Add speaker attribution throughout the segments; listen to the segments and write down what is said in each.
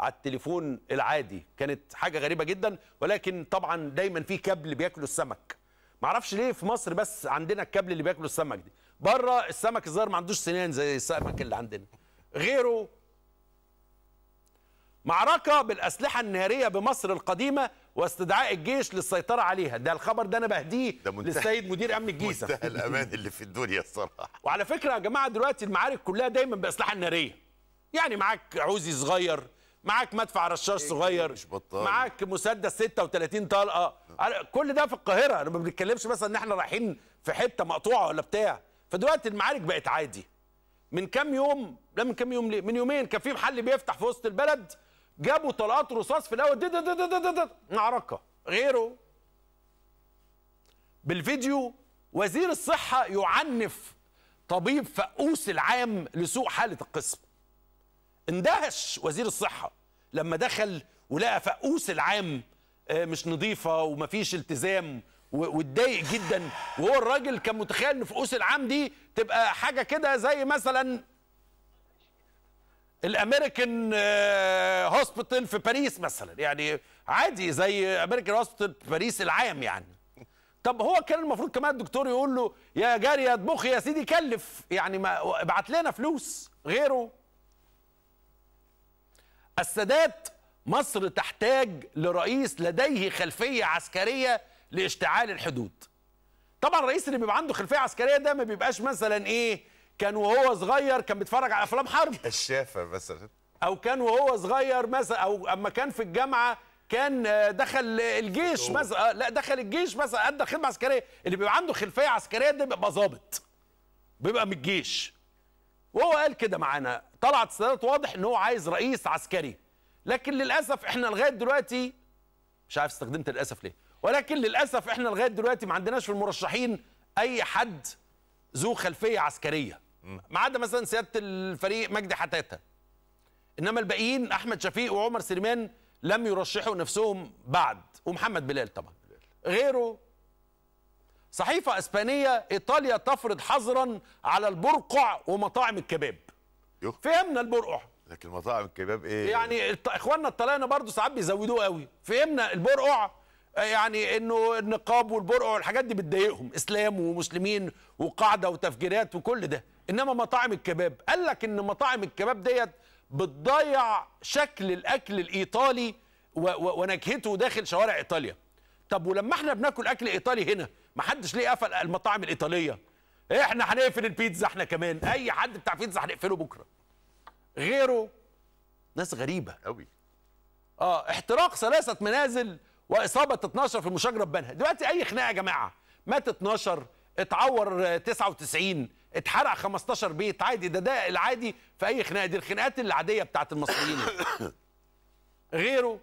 Speaker 1: على التليفون العادي كانت حاجه غريبه جدا ولكن طبعا دايما في كابل بياكلوا السمك معرفش ليه في مصر بس عندنا الكابل اللي بياكلوا السمك دي بره السمك الظاهر ما عندوش سنان زي السمك اللي عندنا غيره معركة بالأسلحة النارية بمصر القديمة واستدعاء الجيش للسيطرة عليها ده الخبر ده أنا بهديه للسيد مدير أمن الجيزة منتهى الأمان اللي في الدنيا الصراحة وعلى فكرة يا جماعة دلوقتي المعارك كلها دايما بأسلحة نارية يعني معاك عوزي صغير معاك مدفع رشاش إيه، صغير مش بطال معاك مسدس 36 طلقه كل ده في القاهره انا ما بنتكلمش مثلا ان احنا رايحين في حته مقطوعه ولا بتاع فدلوقتي المعارك بقت عادي من كام يوم لا من كام يوم ليه من يومين كان في محل بيفتح في وسط البلد جابوا طلقات رصاص في الاول معركه غيره بالفيديو وزير الصحه يعنف طبيب فقوس العام لسوء حاله القسم اندهش وزير الصحة لما دخل ولقى فقوس العام آه، مش نظيفة ومفيش التزام واتضايق جدا وهو الراجل كان متخيل ان فقوس العام دي تبقى حاجة كده زي مثلا الامريكان آه، هوسبيتال في باريس مثلا يعني عادي زي امريكان هوسبيتال في باريس العام يعني طب هو كان المفروض كمان الدكتور يقول له يا جاري يا يا سيدي كلف يعني ما ابعت لنا فلوس غيره السادات مصر تحتاج لرئيس لديه خلفية عسكرية لاشتعال الحدود طبعا الرئيس اللي بيبقى عنده خلفية عسكرية ده ما بيبقاش مثلا ايه كان وهو صغير كان بيتفرج على افلام حرب الشافه مثلا او كان وهو صغير مثلا او اما كان في الجامعه كان آه، دخل الجيش مثلا آه، لا دخل الجيش مثلا ادى خدمه عسكريه اللي بيبقى عنده خلفيه عسكريه ده بيبقى ظابط بيبقى من الجيش وهو قال كده معانا طلعت السادات واضح ان هو عايز رئيس عسكري لكن للاسف احنا لغايه دلوقتي مش عارف استخدمت للاسف ليه ولكن للاسف احنا لغايه دلوقتي ما عندناش في المرشحين اي حد ذو خلفيه عسكريه ما عدا مثلا سياده الفريق مجدي حتاته انما الباقيين احمد شفيق وعمر سليمان لم يرشحوا نفسهم بعد ومحمد بلال طبعا غيره صحيفه اسبانيه ايطاليا تفرض حظرا على البرقع ومطاعم الكباب يوه. إيه فهمنا البرقع لكن مطاعم الكباب ايه يعني اخواننا الطلاينه برضو ساعات بيزودوه قوي فهمنا إيه البرقع آه، يعني انه النقاب والبرقع والحاجات دي بتضايقهم اسلام ومسلمين وقاعده وتفجيرات وكل ده انما مطاعم الكباب قال لك ان مطاعم الكباب ديت بتضيع شكل الاكل الايطالي ونكهته داخل شوارع ايطاليا طب ولما احنا بناكل اكل ايطالي هنا ما حدش ليه قفل المطاعم الايطاليه احنا هنقفل البيتزا احنا كمان اي حد بتاع بيتزا هنقفله بكره غيره ناس غريبه قوي اه احتراق ثلاثه منازل واصابه 12 في مشاجره ببنها دلوقتي اي خناقه يا جماعه مات 12 اتعور 99 اتحرق 15 بيت عادي ده ده العادي في اي خناقه دي الخناقات العاديه بتاعت المصريين غيره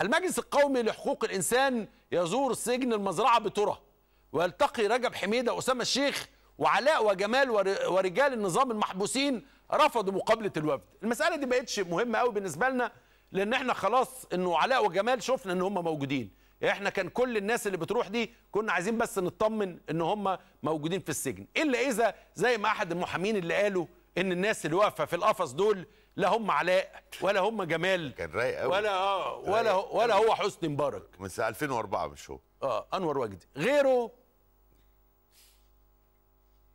Speaker 1: المجلس القومي لحقوق الانسان يزور سجن المزرعه بتره ويلتقي رجب حميدة وأسامة الشيخ وعلاء وجمال ورجال النظام المحبوسين رفضوا مقابلة الوفد المسألة دي بقتش مهمة قوي بالنسبة لنا لأن احنا خلاص أنه علاء وجمال شفنا أن هم موجودين احنا كان كل الناس اللي بتروح دي كنا عايزين بس نطمن ان هم موجودين في السجن الا اذا زي ما احد المحامين اللي قالوا ان الناس اللي واقفه في القفص دول لا هم علاء ولا هم جمال كان رايق قوي ولا اه ولا ولا هو حسني مبارك من سنه 2004 مش هو اه انور وجدي غيره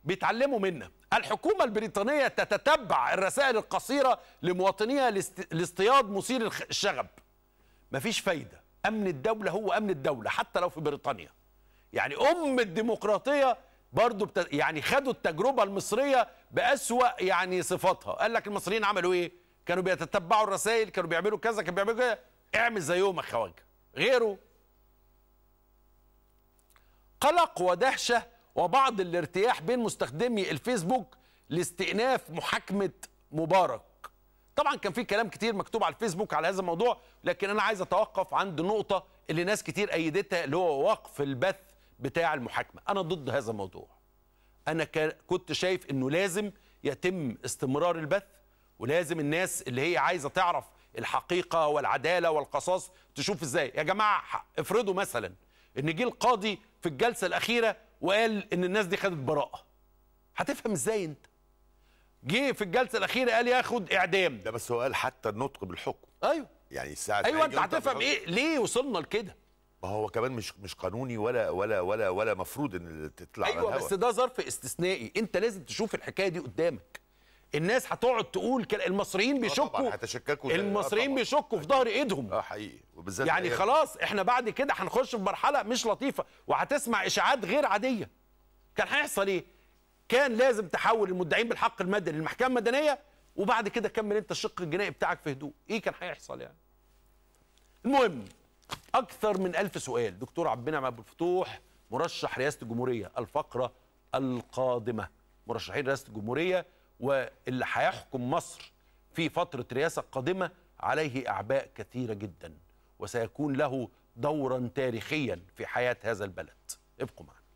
Speaker 1: بيتعلموا منا الحكومة البريطانية تتتبع الرسائل القصيرة لمواطنيها لاصطياد مثير الشغب مفيش فايدة أمن الدولة هو أمن الدولة حتى لو في بريطانيا يعني أم الديمقراطية برضو بت... يعني خدوا التجربة المصرية بأسوأ يعني صفاتها قال لك المصريين عملوا إيه كانوا بيتتبعوا الرسائل كانوا بيعملوا كذا كانوا بيعملوا كذا اعمل زيهم يا خواجه غيره قلق ودهشه وبعض الارتياح بين مستخدمي الفيسبوك لاستئناف محاكمه مبارك طبعا كان في كلام كتير مكتوب على الفيسبوك على هذا الموضوع لكن انا عايز اتوقف عند نقطه اللي ناس كتير ايدتها اللي هو وقف البث بتاع المحاكمه انا ضد هذا الموضوع انا كنت شايف انه لازم يتم استمرار البث ولازم الناس اللي هي عايزه تعرف الحقيقه والعداله والقصاص تشوف ازاي يا جماعه افرضوا مثلا ان جه القاضي في الجلسه الاخيره وقال ان الناس دي خدت براءه هتفهم ازاي انت جه في الجلسه الاخيره قال ياخد اعدام ده بس هو قال حتى النطق بالحكم ايوه يعني الساعه ايوه انت هتفهم ايه ليه وصلنا لكده ما هو كمان مش مش قانوني ولا ولا ولا ولا مفروض ان تطلع ايوه بس ده ظرف استثنائي انت لازم تشوف الحكايه دي قدامك الناس هتقعد تقول كده المصريين آه بيشكوا آه المصريين بيشكوا في ظهر ايدهم اه حقيقي وبالذات يعني خلاص احنا بعد كده هنخش في مرحله مش لطيفه وهتسمع اشاعات غير عاديه كان هيحصل ايه كان لازم تحول المدعين بالحق المدني للمحكمه المدنيه وبعد كده كمل انت الشق الجنائي بتاعك في هدوء ايه كان هيحصل يعني المهم اكثر من ألف سؤال دكتور عبد النعم ابو الفتوح مرشح رئاسه الجمهوريه الفقره القادمه مرشحين رئاسه الجمهوريه واللي هيحكم مصر في فترة رئاسة قادمة عليه أعباء كثيرة جدا وسيكون له دورا تاريخيا في حياة هذا البلد ابقوا معنا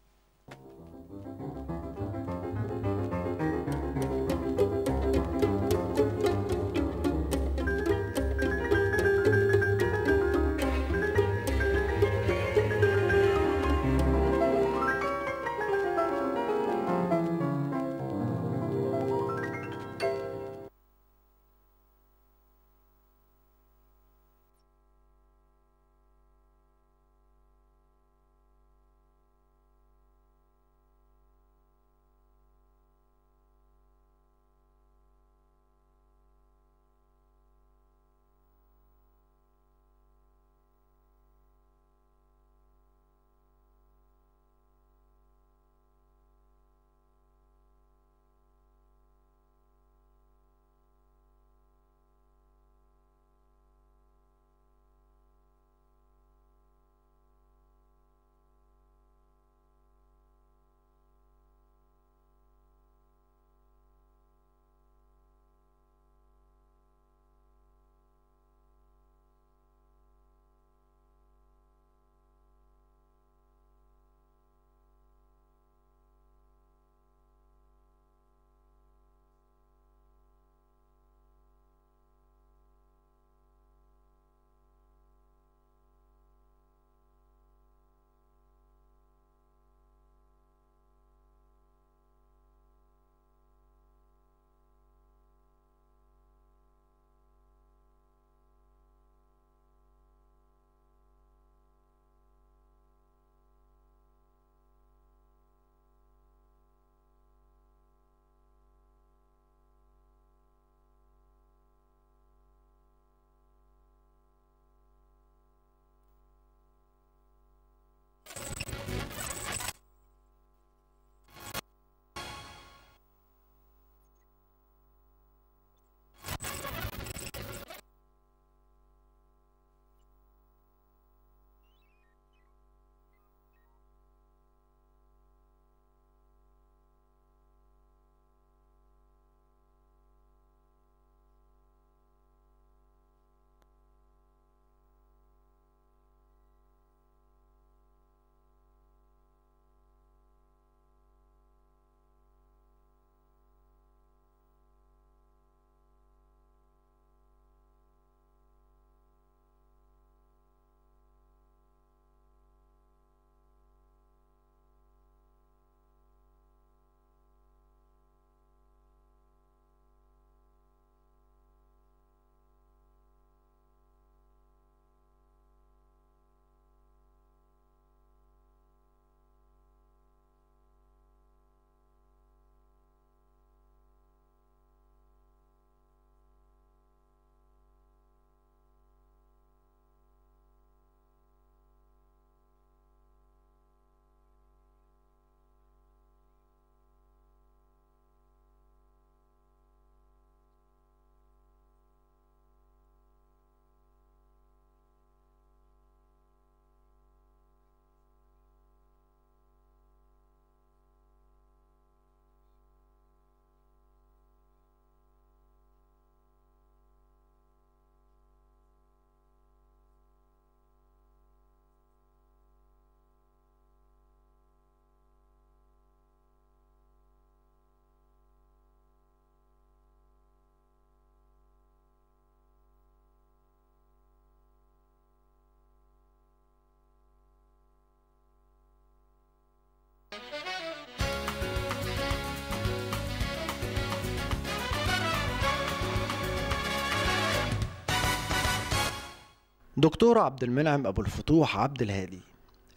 Speaker 2: دكتور عبد المنعم أبو الفتوح عبد الهادي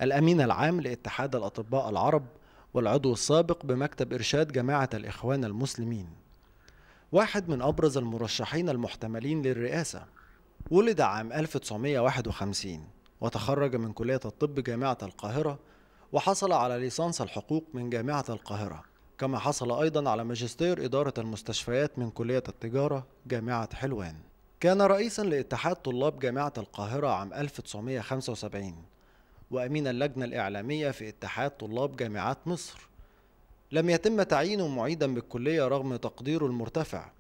Speaker 2: الأمين العام لاتحاد الأطباء العرب والعضو السابق بمكتب إرشاد جماعة الإخوان المسلمين واحد من أبرز المرشحين المحتملين للرئاسة ولد عام 1951 وتخرج من كلية الطب جامعة القاهرة وحصل على ليسانس الحقوق من جامعة القاهرة كما حصل أيضا على ماجستير إدارة المستشفيات من كلية التجارة جامعة حلوان كان رئيسا لاتحاد طلاب جامعة القاهرة عام 1975 وأمين اللجنة الإعلامية في اتحاد طلاب جامعات مصر لم يتم تعيينه معيدا بالكلية رغم تقديره المرتفع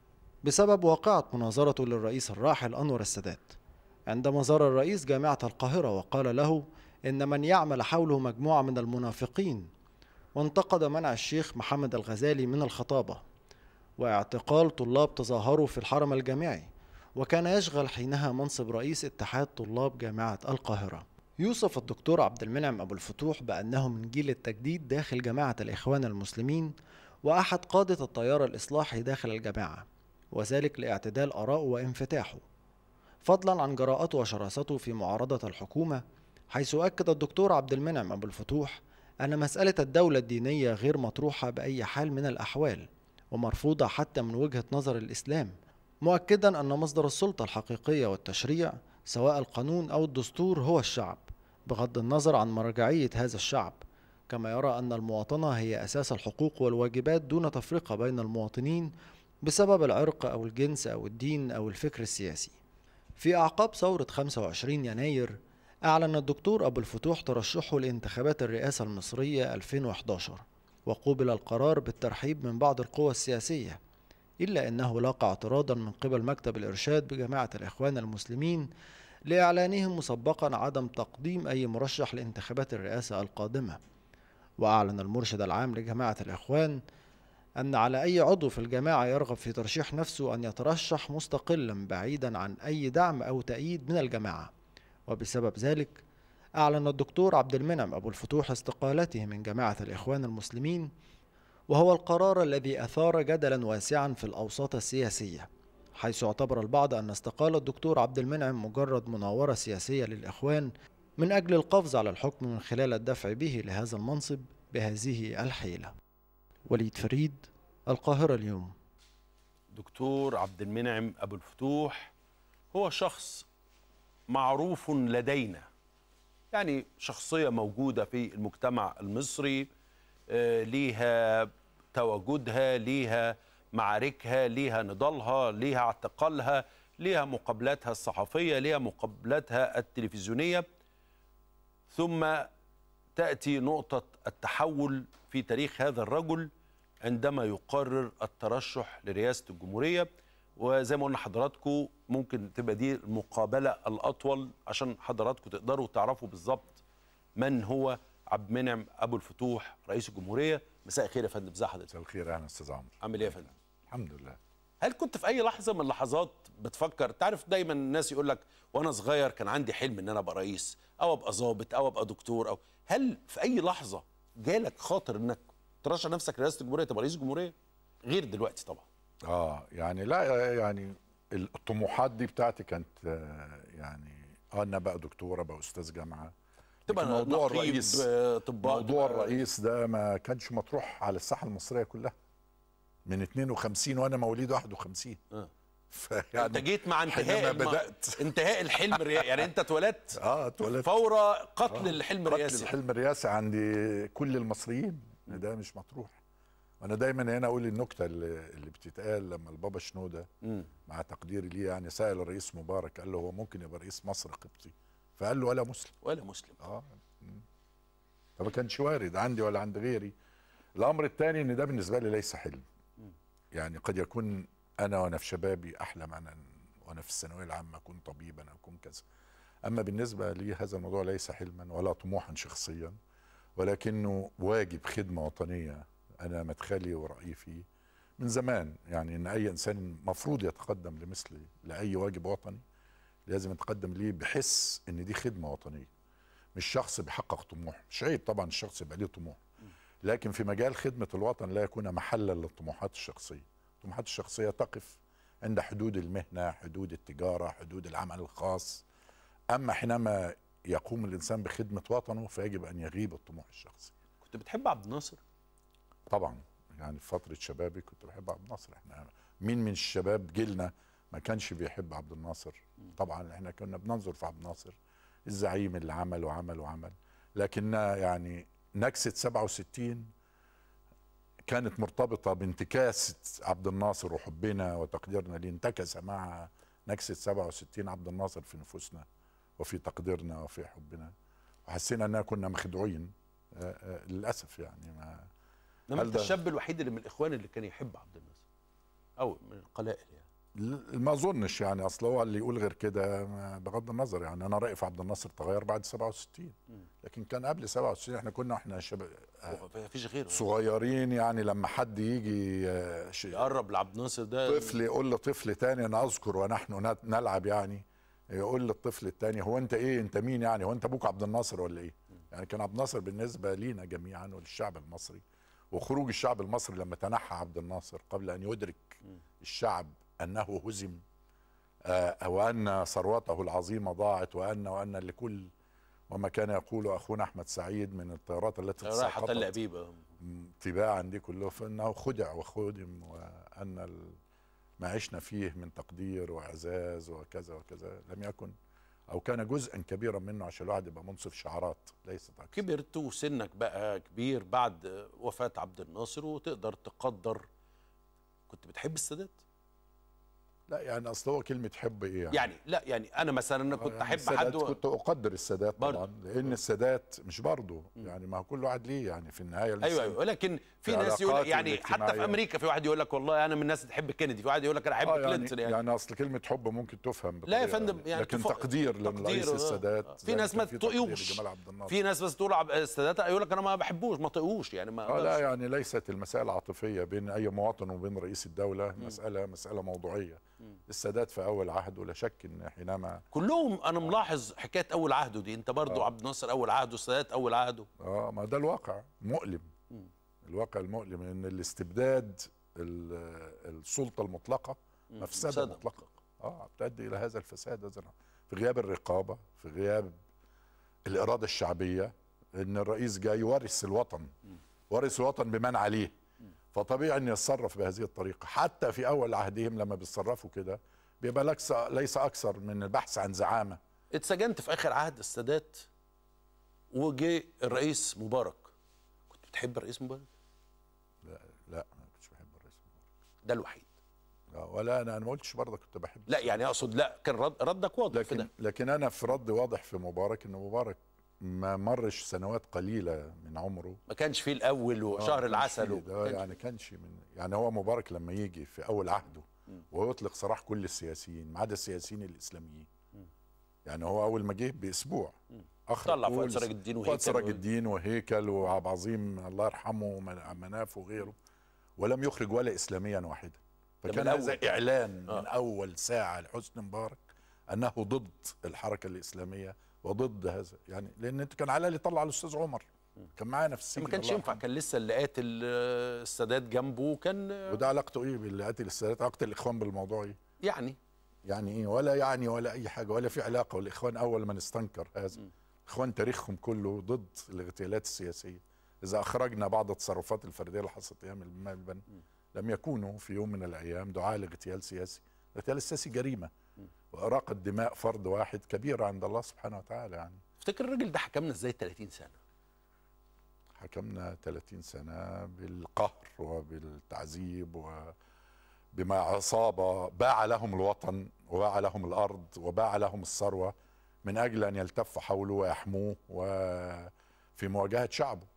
Speaker 2: بسبب واقعة مناظرته للرئيس الراحل أنور السادات عندما زار الرئيس جامعة القاهرة وقال له إن من يعمل حوله مجموعة من المنافقين وانتقد منع الشيخ محمد الغزالي من الخطابة واعتقال طلاب تظاهروا في الحرم الجامعي وكان يشغل حينها منصب رئيس اتحاد طلاب جامعة القاهرة يوصف الدكتور عبد المنعم أبو الفتوح بأنه من جيل التجديد داخل جماعة الإخوان المسلمين وأحد قادة التيار الإصلاحي داخل الجماعة وذلك لاعتدال اراءه وانفتاحه فضلا عن جراءته وشراسته في معارضة الحكومة حيث أكد الدكتور عبد المنعم أبو الفتوح أن مسألة الدولة الدينية غير مطروحة بأي حال من الأحوال ومرفوضة حتى من وجهة نظر الإسلام مؤكدا أن مصدر السلطة الحقيقية والتشريع سواء القانون أو الدستور هو الشعب بغض النظر عن مرجعية هذا الشعب كما يرى أن المواطنة هي أساس الحقوق والواجبات دون تفرقة بين المواطنين بسبب العرق أو الجنس أو الدين أو الفكر السياسي في أعقاب ثورة 25 يناير أعلن الدكتور أبو الفتوح ترشحه لانتخابات الرئاسة المصرية 2011 وقوبل القرار بالترحيب من بعض القوى السياسية إلا أنه لاقى اعتراضا من قبل مكتب الإرشاد بجماعة الإخوان المسلمين لإعلانهم مسبقا عدم تقديم أي مرشح لانتخابات الرئاسة القادمة وأعلن المرشد العام لجماعة الإخوان أن على أي عضو في الجماعة يرغب في ترشيح نفسه أن يترشح مستقلا بعيدا عن أي دعم أو تأييد من الجماعة وبسبب ذلك أعلن الدكتور عبد المنعم أبو الفتوح استقالته من جماعة الإخوان المسلمين وهو القرار الذي أثار جدلا واسعا في الأوساط السياسية حيث اعتبر البعض أن استقالة الدكتور عبد المنعم مجرد مناورة سياسية للإخوان من أجل القفز على الحكم من خلال الدفع به لهذا المنصب بهذه الحيلة وليد فريد القاهرة اليوم
Speaker 1: دكتور عبد المنعم أبو الفتوح هو شخص معروف لدينا يعني شخصية موجودة في المجتمع المصري آه، ليها تواجدها ليها معاركها ليها نضالها ليها اعتقالها ليها مقابلاتها الصحفية ليها مقابلاتها التلفزيونية ثم تأتي نقطة التحول في تاريخ هذا الرجل عندما يقرر الترشح لرئاسة الجمهورية وزي ما قلنا حضراتكم ممكن تبقى دي المقابله الاطول عشان حضراتكم تقدروا تعرفوا بالظبط من هو عبد المنعم ابو الفتوح رئيس الجمهوريه مساء الخير يا فندم ازي حضرتك مساء الخير يا استاذ عمرو عامل ايه يا فندم الحمد لله هل كنت في اي لحظه من اللحظات بتفكر تعرف دايما الناس يقول لك وانا صغير كان عندي حلم ان انا ابقى رئيس او ابقى ظابط او ابقى دكتور او هل في اي لحظه جالك خاطر انك ترشح نفسك لرئاسه الجمهوريه تبقى رئيس الجمهوريه غير دلوقتي طبعا اه يعني لا يعني الطموحات دي
Speaker 3: بتاعتي كانت آه، يعني اه انا ابقى دكتوره ابقى استاذ جامعه
Speaker 1: تبقى موضوع الرئيس آه، طباء موضوع الرئيس
Speaker 3: ده ما كانش مطروح على الساحه المصريه كلها من 52 وانا مواليد 51 اه
Speaker 1: فيعني انت جيت مع انتهاء بدأت انتهاء الحلم الرئاسي يعني انت اتولدت اه اتولدت فور قتل آه. الحلم الرئاسي قتل الحلم
Speaker 3: الرئاسي عند كل المصريين ده مش مطروح وانا دايما هنا اقول النكته اللي, اللي بتتقال لما البابا شنوده مع تقديري ليه يعني سال الرئيس مبارك قال له هو ممكن يبقى رئيس مصر قبطي فقال له ولا مسلم ولا
Speaker 4: مسلم اه
Speaker 3: فما كانش وارد عندي ولا عند غيري الامر الثاني ان ده بالنسبه لي ليس حلم يعني قد يكون انا وانا في شبابي احلم انا وانا في الثانويه العامه اكون طبيبا او اكون كذا اما بالنسبه لي هذا الموضوع ليس حلما ولا طموحا شخصيا ولكنه واجب خدمه وطنيه انا مدخلي ورايي فيه من زمان يعني ان اي انسان مفروض يتقدم لمثل لاي واجب وطني لازم يتقدم ليه بحس ان دي خدمه وطنيه مش شخص بيحقق طموح مش عيب طبعا الشخص يبقى ليه طموح لكن في مجال خدمه الوطن لا يكون محلا للطموحات الشخصيه الطموحات الشخصيه تقف عند حدود المهنه حدود التجاره حدود العمل الخاص اما حينما يقوم الانسان بخدمه وطنه فيجب ان يغيب الطموح الشخصي
Speaker 1: كنت بتحب عبد الناصر
Speaker 3: طبعا يعني في فتره شبابي كنت بحب عبد
Speaker 1: الناصر احنا
Speaker 3: مين من الشباب جيلنا ما كانش بيحب عبد الناصر طبعا احنا كنا بننظر في عبد الناصر الزعيم اللي عمل وعمل وعمل لكن يعني نكسه 67 كانت مرتبطه بانتكاسه عبد الناصر وحبنا وتقديرنا ليه انتكس مع نكسه 67 عبد الناصر في نفوسنا وفي تقديرنا وفي حبنا وحسينا اننا كنا مخدوعين آه، آه، للاسف يعني ما انما انت الشاب
Speaker 1: الوحيد اللي من الاخوان اللي كان يحب عبد الناصر او من القلائل يعني
Speaker 3: ما اظنش يعني اصل هو اللي يقول غير كده بغض النظر يعني انا رايي في عبد الناصر تغير بعد 67 لكن كان قبل 67 احنا كنا احنا شباب آه، مفيش غيره يعني. صغيرين يعني لما حد يجي آه،
Speaker 1: يقرب لعبد الناصر ده طفل
Speaker 3: يقول لطفل تاني انا اذكر ونحن نلعب يعني يقول للطفل التاني هو انت ايه انت مين يعني هو انت ابوك عبد الناصر ولا ايه؟ يعني كان عبد الناصر بالنسبه لينا جميعا وللشعب المصري وخروج الشعب المصري لما تنحى عبد الناصر قبل أن يدرك الشعب أنه هزم آه، وأن ثروته العظيمة ضاعت وأن وأن لكل وما كان يقوله أخونا أحمد سعيد من الطيارات التي تساقطت تباعا دي كله فإنه خدع وخدم وأن ما عشنا فيه من تقدير وإعزاز وكذا وكذا لم يكن او كان جزءا كبيرا منه عشان الواحد يبقى منصف شعارات ليست
Speaker 1: اكثر كبرت وسنك بقى كبير بعد وفاه عبد الناصر وتقدر تقدر كنت بتحب السادات
Speaker 3: لا يعني اصل هو كلمه حب ايه يعني؟ يعني
Speaker 1: لا يعني انا مثلا انا كنت يعني احب يعني حد كنت
Speaker 3: اقدر السادات برضو. طبعا لان السادات مش برضه يعني ما هو كل واحد ليه يعني في النهايه لسه ايوه ايوه لكن في ناس يقول يعني حتى في
Speaker 1: امريكا في واحد يقول لك والله انا من الناس اللي تحب كينيدي في واحد يقول لك انا احب آه يعني كلينتون يعني
Speaker 3: يعني اصل كلمه حب ممكن تفهم
Speaker 1: لا يا فندم يعني, يعني لكن تف... تقدير للرئيس
Speaker 3: آه. السادات في ناس
Speaker 1: ما
Speaker 4: تطيقوش
Speaker 1: في ناس بس تقول السادات يقول لك انا ما بحبوش ما طيقوش يعني ما آه، لا
Speaker 3: يعني ليست المسائل العاطفيه بين اي مواطن وبين رئيس الدوله مساله مساله موضوعيه السادات في اول عهده ولا شك ان حينما
Speaker 1: كلهم انا ملاحظ حكايه اول عهده دي انت برضو آه. عبد الناصر اول عهده السادات اول عهده
Speaker 3: اه ما ده الواقع مؤلم م. الواقع المؤلم ان الاستبداد السلطه المطلقه مفسده, مفسدة مطلقه اه بتؤدي الى هذا الفساد هذا في غياب الرقابه في غياب الاراده الشعبيه ان الرئيس جاي يورث الوطن ورث الوطن بمن عليه فطبيعي ان يتصرف بهذه الطريقه حتى في اول عهدهم لما بيتصرفوا كده بيبقى ليس
Speaker 1: اكثر من البحث عن زعامه اتسجنت في اخر عهد السادات وجي الرئيس مبارك كنت بتحب الرئيس مبارك لا لا ما
Speaker 3: كنتش بحب الرئيس مبارك ده الوحيد لا آه، ولا انا انا ما قلتش برضه كنت بحب لا يعني اقصد لا كان
Speaker 1: رد ردك واضح لكن في ده
Speaker 3: لكن انا في رد واضح في مبارك ان مبارك ما مرش سنوات قليله من عمره ما
Speaker 1: كانش فيه الاول
Speaker 3: آه، وشهر العسل ده كانش يعني كانش من يعني هو مبارك لما يجي في اول عهده ويطلق سراح كل السياسيين ما عدا السياسيين الاسلاميين يعني هو اول ما جه باسبوع
Speaker 1: أخر طلع فؤاد سراج الدين وهيكل فؤاد سراج
Speaker 3: الدين وهيكل وعبد العظيم الله يرحمه ومناف وغيره ولم يخرج ولا اسلاميا واحدا فكان هذا اعلان آه. من اول ساعه لحسني مبارك انه ضد الحركه الاسلاميه وضد هذا يعني لان انت كان على الاقل يطلع
Speaker 1: الاستاذ عمر كان معانا في السجن ما كانش ينفع كان لسه اللي قاتل السادات جنبه كان وده
Speaker 3: علاقته ايه باللي قاتل السادات علاقه الاخوان بالموضوع ايه؟ يعني يعني ايه ولا يعني ولا اي حاجه ولا في علاقه والاخوان اول من استنكر هذا الاخوان تاريخهم كله ضد الاغتيالات السياسيه اذا اخرجنا بعض التصرفات الفرديه اللي حصلت ايام الملبن لم يكونوا في يوم من الايام دعاء لاغتيال سياسي الاغتيال السياسي جريمه وإراقة دماء فرد واحد كبيرة عند الله سبحانه وتعالى يعني افتكر الراجل ده حكمنا ازاي 30 سنة حكمنا 30 سنة بالقهر وبالتعذيب وبما عصابة باع لهم الوطن وباع لهم الأرض وباع لهم الثروة من أجل أن يلتفوا حوله ويحموه وفي مواجهة شعبه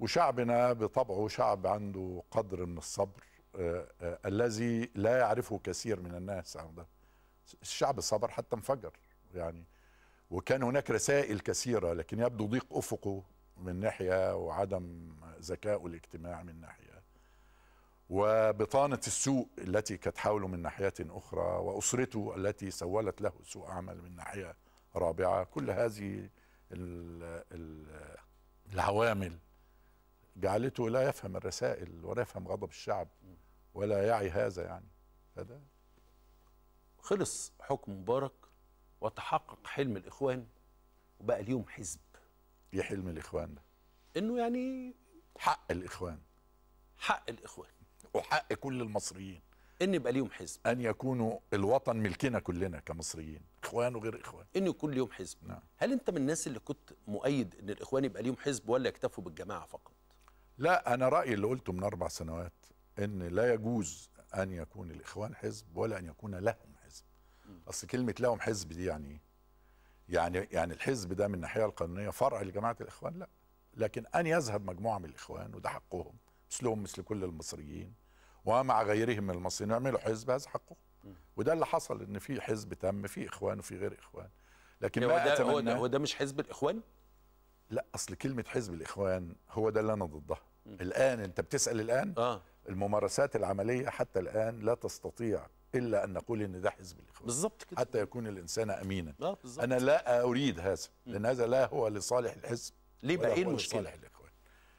Speaker 3: وشعبنا بطبعه شعب عنده قدر من الصبر آه، آه، الذي لا يعرفه كثير من الناس عنده الشعب صبر حتى انفجر يعني وكان هناك رسائل كثيرة لكن يبدو ضيق أفقه من ناحية وعدم ذكائه الاجتماعي من ناحية وبطانة السوء التي كانت حوله من ناحية أخرى وأسرته التي سولت له سوء عمل من ناحية رابعة كل هذه العوامل جعلته لا يفهم الرسائل ولا يفهم غضب الشعب
Speaker 1: ولا يعي هذا يعني فده خلص حكم مبارك وتحقق حلم الإخوان وبقى ليهم حزب ايه حلم الإخوان ده؟ إنه يعني
Speaker 3: حق الإخوان
Speaker 1: حق الإخوان
Speaker 3: وحق كل المصريين إن يبقى ليهم حزب أن يكونوا الوطن ملكنا كلنا كمصريين
Speaker 1: إخوان وغير إخوان إن يكون ليهم حزب نعم. هل أنت من الناس اللي كنت مؤيد إن الإخوان يبقى ليهم حزب ولا يكتفوا بالجماعة فقط؟
Speaker 3: لا أنا رأيي اللي قلته من أربع سنوات إن لا يجوز أن يكون الإخوان حزب ولا أن يكون لهم اصل كلمه لهم حزب دي يعني ايه؟ يعني يعني الحزب ده من الناحيه القانونيه فرع لجماعه الاخوان لا لكن ان يذهب مجموعه من الاخوان وده حقهم مثلهم مثل كل المصريين ومع غيرهم من المصريين يعملوا حزب هذا حقهم وده اللي حصل ان في حزب تم في اخوان وفي غير اخوان لكن ما ده هو ده, هو ده مش حزب الاخوان لا اصل كلمه حزب الاخوان هو ده اللي انا ضدها الان انت بتسال الان آه. الممارسات العمليه حتى الان لا تستطيع الا ان نقول ان ده حزب الاخوان بالظبط كده حتى يكون الانسان امينا آه، لا انا لا اريد هذا لان هذا لا هو لصالح الحزب ليه بقى ايه المشكله؟ لصالح الاخوان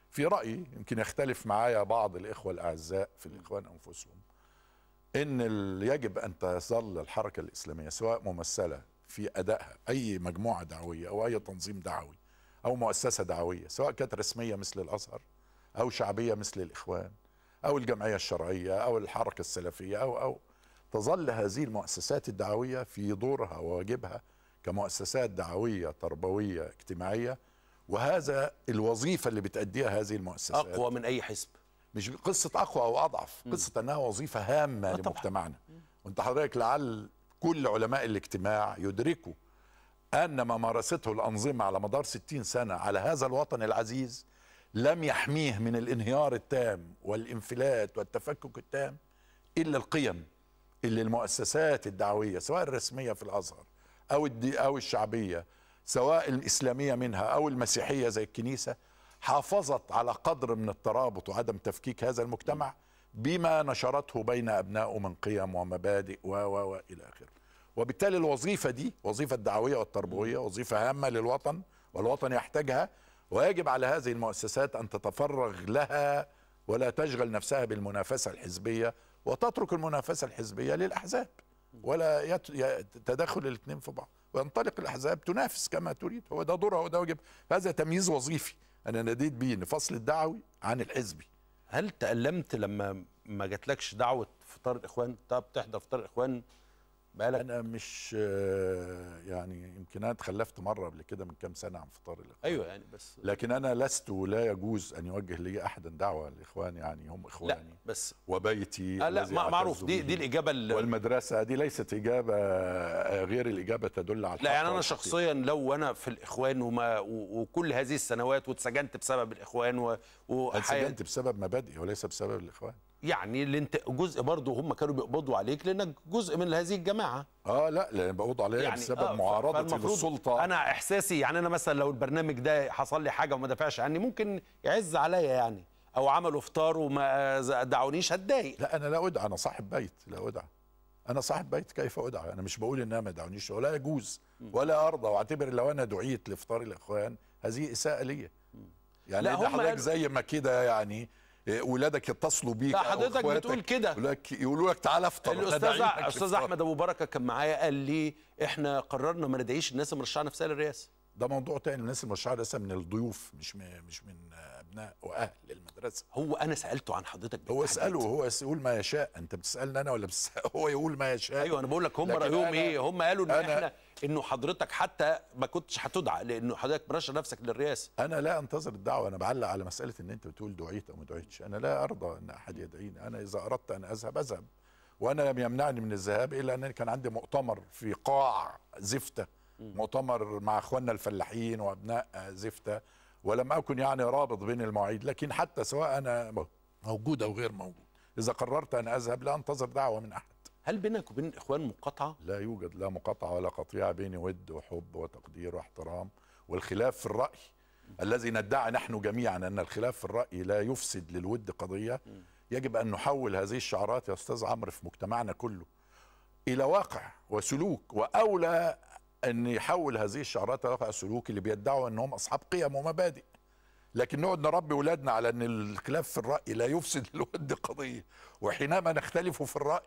Speaker 3: في رايي يمكن يختلف معايا بعض الاخوه الاعزاء في الاخوان انفسهم ان يجب ان تظل الحركه الاسلاميه سواء ممثله في ادائها اي مجموعه دعويه او اي تنظيم دعوي او مؤسسه دعويه سواء كانت رسميه مثل الازهر او شعبيه مثل الاخوان او الجمعيه الشرعيه او الحركه السلفيه او او تظل هذه المؤسسات الدعوية في دورها وواجبها كمؤسسات دعوية تربوية اجتماعية وهذا الوظيفة اللي بتأديها هذه المؤسسات أقوى من أي حزب مش قصة أقوى أو أضعف قصة أنها وظيفة هامة آه، طبعا. لمجتمعنا وانت حضرتك لعل كل علماء الاجتماع يدركوا أن ما مارسته الأنظمة على مدار 60 سنة على هذا الوطن العزيز لم يحميه من الانهيار التام والانفلات والتفكك التام إلا القيم اللي المؤسسات الدعويه سواء الرسميه في الازهر او او الشعبيه سواء الاسلاميه منها او المسيحيه زي الكنيسه حافظت على قدر من الترابط وعدم تفكيك هذا المجتمع بما نشرته بين ابنائه من قيم ومبادئ و و و الى اخره. وبالتالي الوظيفه دي وظيفه الدعويه والتربويه وظيفه هامه للوطن والوطن يحتاجها ويجب على هذه المؤسسات ان تتفرغ لها ولا تشغل نفسها بالمنافسه الحزبيه وتترك المنافسة الحزبية للأحزاب ولا تدخل الاثنين في بعض وينطلق الأحزاب تنافس كما تريد هو ده دورها وده واجب هذا تمييز وظيفي
Speaker 1: أنا ناديت بيه فصل الدعوي عن الحزبي هل تألمت لما ما جاتلكش دعوة فطار الإخوان طب تحضر فطار الإخوان بقالك انا مش
Speaker 3: يعني يمكن انا اتخلفت مره قبل كده من كام سنه عن فطار الاخوان ايوه يعني بس لكن انا لست ولا يجوز ان يوجه لي احدا دعوه الاخوان يعني هم اخواني لا بس وبيتي
Speaker 1: آه لا معروف دي دي
Speaker 3: الاجابه اللي والمدرسه دي ليست اجابه آه، غير الاجابه تدل على لا يعني انا شخصيا
Speaker 1: لو انا في الاخوان وما وكل هذه السنوات واتسجنت بسبب الاخوان و... وحياتي... انسجنت
Speaker 3: بسبب مبادئي وليس بسبب الاخوان
Speaker 1: يعني اللي انت جزء برضه هم كانوا بيقبضوا عليك لانك جزء من هذه الجماعه اه لا لان بقبضوا عليا يعني بسبب آه معارضتي للسلطه انا احساسي يعني انا مثلا لو البرنامج ده حصل لي حاجه وما دافعش عني ممكن يعز عليا يعني او عملوا افطار وما دعونيش هتضايق لا انا لا ادعى انا صاحب بيت لا ادعى انا صاحب بيت كيف ادعى انا مش بقول انها ما
Speaker 3: دعونيش ولا يجوز ولا ارضى واعتبر لو انا دعيت لافطار الاخوان هذه اساءه ليا يعني لا هم زي ما كده يعني آه، ولادك يتصلوا بيك حضرتك بتقول
Speaker 1: كده يقولوا لك تعالى افطر الاستاذ الاستاذ احمد ابو بركه كان معايا قال لي احنا قررنا ما ندعيش الناس المرشحه نفسها للرئاسه ده موضوع تاني الناس المرشحه للرئاسه من الضيوف
Speaker 3: مش مش
Speaker 1: من آه، ابناء
Speaker 3: واهل المدرسه هو انا سالته عن حضرتك هو اساله هو يقول ما يشاء انت بتسالني انا ولا بس هو يقول ما يشاء ايوه انا بقول لك هم رايهم ايه هم
Speaker 1: قالوا ان احنا انه حضرتك حتى ما كنتش هتدعى لانه حضرتك مرشح نفسك للرئاسه انا
Speaker 3: لا انتظر الدعوه انا بعلق على مساله ان انت بتقول دعيت او ما دعيتش انا لا ارضى ان احد يدعيني انا اذا اردت ان اذهب اذهب وانا لم يمنعني من الذهاب الا انني كان عندي مؤتمر في قاع زفته مؤتمر مع اخواننا الفلاحين وابناء زفته ولم أكن يعني رابط بين المواعيد لكن حتى سواء أنا موجود أو غير موجود إذا قررت أن أذهب لا أنتظر دعوة من أحد هل بينك وبين الإخوان مقاطعة؟ لا يوجد لا مقاطعة ولا قطيعة بيني ود وحب وتقدير واحترام والخلاف في الرأي الذي ندعي نحن جميعا أن الخلاف في الرأي لا يفسد للود قضية يجب أن نحول هذه الشعارات يا أستاذ عمرو في مجتمعنا كله إلى واقع وسلوك وأولى ان يحول هذه الشعارات واقع سلوكي اللي بيدعوا انهم اصحاب قيم ومبادئ لكن نقعد نربي ولادنا على ان الخلاف في الراي لا يفسد الود قضيه وحينما نختلف في الراي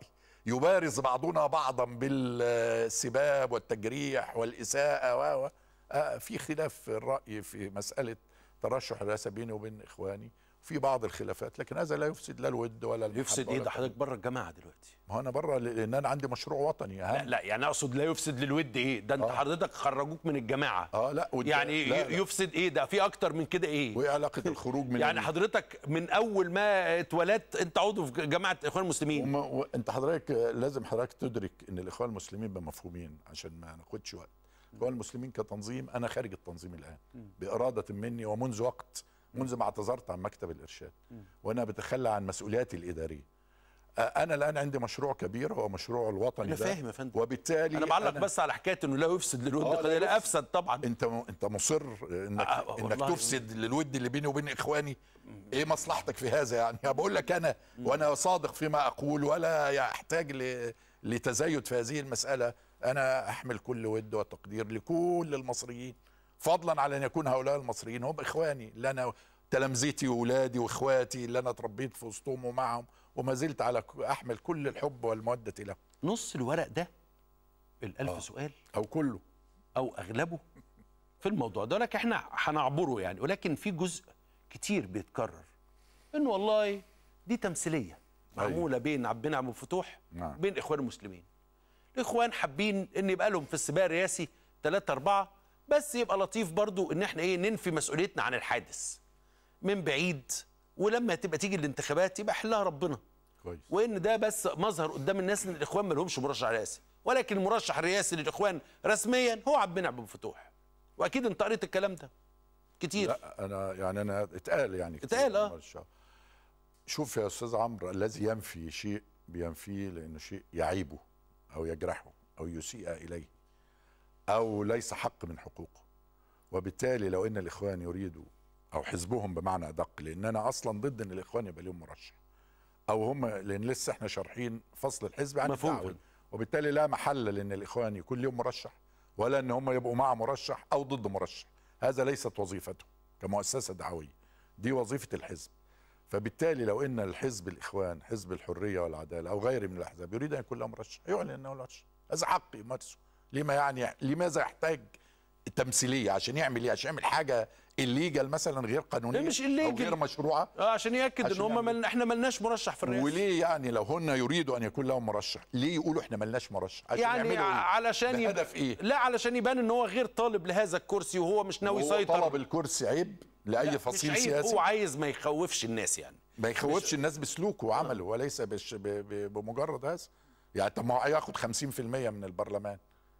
Speaker 3: يبارز بعضنا بعضا بالسباب والتجريح والاساءه و آه، في خلاف في الراي في مساله ترشح الرئاسه بيني وبين اخواني في بعض الخلافات لكن هذا لا يفسد لا الود ولا المحبه يفسد ايه ده حضرتك بره الجماعه دلوقتي ما هو انا بره لان انا عندي مشروع وطني أهم. لا
Speaker 1: لا يعني اقصد لا يفسد للود ايه ده انت آه. حضرتك خرجوك من الجماعه اه لا يعني لا لا. يفسد ايه ده في اكتر من كده ايه وايه علاقه الخروج من يعني حضرتك من اول ما اتولدت انت عضو في جماعه
Speaker 4: الاخوان المسلمين وما
Speaker 3: و... انت حضرتك لازم حضرتك تدرك ان الاخوان المسلمين بمفهومين عشان ما ناخدش وقت الاخوان المسلمين كتنظيم انا خارج التنظيم الان باراده مني ومنذ وقت منذ ما اعتذرت عن مكتب الارشاد وانا بتخلى عن مسؤولياتي الاداريه انا الان عندي مشروع كبير هو مشروع الوطني انا فاهم يا فندم وبالتالي انا بعلق أنا بس على حكايه انه لا يفسد للود قضيه آه، لا افسد طبعا انت م... انت مصر انك آه انك تفسد للود اللي بيني وبين اخواني ايه مصلحتك في هذا يعني بقول لك انا وانا صادق فيما اقول ولا احتاج ل... لتزايد في هذه المساله انا احمل كل ود وتقدير لكل المصريين فضلا على ان يكون هؤلاء المصريين هم اخواني اللي انا تلامذتي واولادي واخواتي اللي انا اتربيت في وسطهم ومعهم وما زلت
Speaker 1: على احمل كل الحب والموده لهم. نص الورق ده الألف آه. سؤال او كله او اغلبه في الموضوع ده لك احنا هنعبره يعني ولكن في جزء كتير بيتكرر انه والله دي تمثيليه معموله أيوه. بين عبد المنعم الفتوح نعم. بين اخوان المسلمين الاخوان حابين ان يبقى لهم في السباق الرئاسي ثلاثة أربعة بس يبقى لطيف برضو ان احنا ايه ننفي مسؤوليتنا عن الحادث من بعيد ولما تبقى تيجي الانتخابات يبقى حلها ربنا كويس وان ده بس مظهر قدام الناس ان الاخوان ما لهمش مرشح رئاسي ولكن المرشح الرئاسي للاخوان رسميا هو عبد المنعم ابو فتوح واكيد انت قريت الكلام ده كتير لا انا يعني انا اتقال يعني كتير اتقال اه شوف يا استاذ عمرو الذي
Speaker 3: ينفي شيء بينفيه لانه شيء يعيبه او يجرحه او يسيء اليه أو ليس حق من حقوقه وبالتالي لو أن الإخوان يريدوا أو حزبهم بمعنى أدق لأن أنا أصلا ضد أن الإخوان يبقى لهم مرشح أو هم لأن لسه احنا شارحين فصل الحزب عن التعاون وبالتالي لا محل لأن الإخوان يكون لهم مرشح ولا أن هم يبقوا مع مرشح أو ضد مرشح هذا ليست وظيفته كمؤسسة دعوية دي وظيفة الحزب فبالتالي لو ان الحزب الاخوان حزب الحريه والعداله او غيره من الاحزاب يريد ان يكون له مرشح يعلن انه مرشح هذا حق يمارسه لما يعني لماذا يحتاج تمثيليه عشان يعمل ايه عشان يعمل حاجه الليجل مثلا
Speaker 1: غير قانونيه مش او غير مشروعه اه عشان ياكد عشان ان هم من احنا ملناش مرشح في الرئاسه وليه
Speaker 3: يعني لو هن يريدوا ان يكون لهم مرشح ليه يقولوا احنا ملناش مرشح عشان يعني يعملوا إيه؟ علشان
Speaker 1: يب... ايه لا علشان يبان ان هو غير طالب لهذا الكرسي وهو مش ناوي يسيطر طلب
Speaker 3: الكرسي عيب لاي فصيل مش عيب سياسي هو
Speaker 1: عايز ما يخوفش الناس يعني ما يخوفش مش... الناس بسلوكه وعمله وليس
Speaker 3: بش... ب... ب... بمجرد هذا يعني طب ما هو هياخد 50% من البرلمان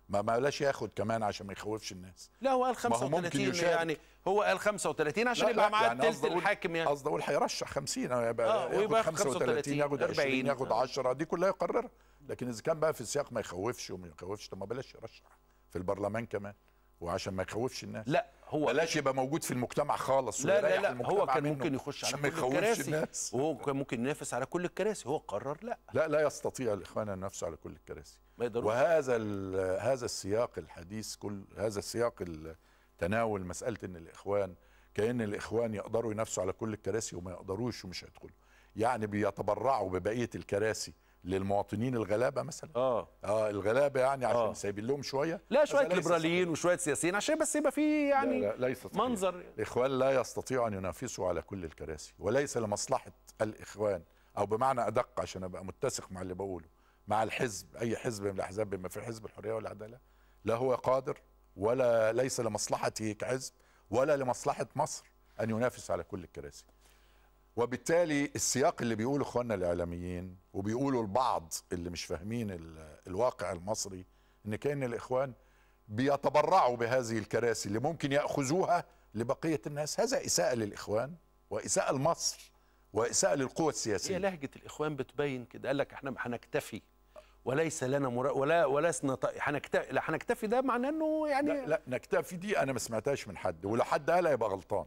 Speaker 3: ما ما بلاش ياخد كمان عشان ما يخوفش الناس لا
Speaker 1: هو قال 35 يعني هو قال 35
Speaker 3: عشان يبقى معاه يعني الحاكم يعني قصدي اقول هيرشح 50 أو يبقى آه ياخد 35 ياخد 20 ياخد 10 دي كلها يقررها لكن اذا كان بقى في السياق ما يخوفش وما يخوفش طب ما بلاش يرشح في البرلمان كمان وعشان ما يخوفش الناس لا هو بلاش يبقى موجود في المجتمع خالص لا لا لا هو كان ممكن يخش على كل الكراسي الناس.
Speaker 1: وهو كان ممكن ينافس على كل الكراسي هو قرر لا لا لا يستطيع الاخوان ينافسوا على كل الكراسي ما يقدروش
Speaker 3: وهذا هذا السياق الحديث كل هذا السياق تناول مساله ان الاخوان كان الاخوان يقدروا ينافسوا على كل الكراسي وما يقدروش ومش هيدخلوا يعني بيتبرعوا ببقيه الكراسي للمواطنين الغلابه مثلا اه اه الغلابه يعني عشان آه. سايبين لهم شويه لا
Speaker 1: شويه ليبراليين وشويه سياسيين عشان بس يبقى في يعني
Speaker 3: لا لا ليس منظر الاخوان لا يستطيعوا ان ينافسوا على كل الكراسي وليس لمصلحه الاخوان او بمعنى ادق عشان ابقى متسق مع اللي بقوله مع الحزب اي حزب من الاحزاب بما في حزب الحريه والعداله لا هو قادر ولا ليس لمصلحته كحزب ولا لمصلحه مصر ان ينافس على كل الكراسي وبالتالي السياق اللي بيقوله اخواننا الاعلاميين وبيقولوا البعض اللي مش فاهمين الواقع المصري ان كان الاخوان بيتبرعوا بهذه الكراسي اللي ممكن ياخذوها لبقيه الناس هذا اساءه للاخوان واساءه لمصر واساءه للقوى السياسيه
Speaker 1: هي لهجه الاخوان بتبين كده قال لك احنا هنكتفي وليس لنا مرا... ولا ولسنا هنكتفي لا ده معناه انه يعني لا, لا نكتفي دي انا ما سمعتهاش من حد ولو حد قالها يبقى غلطان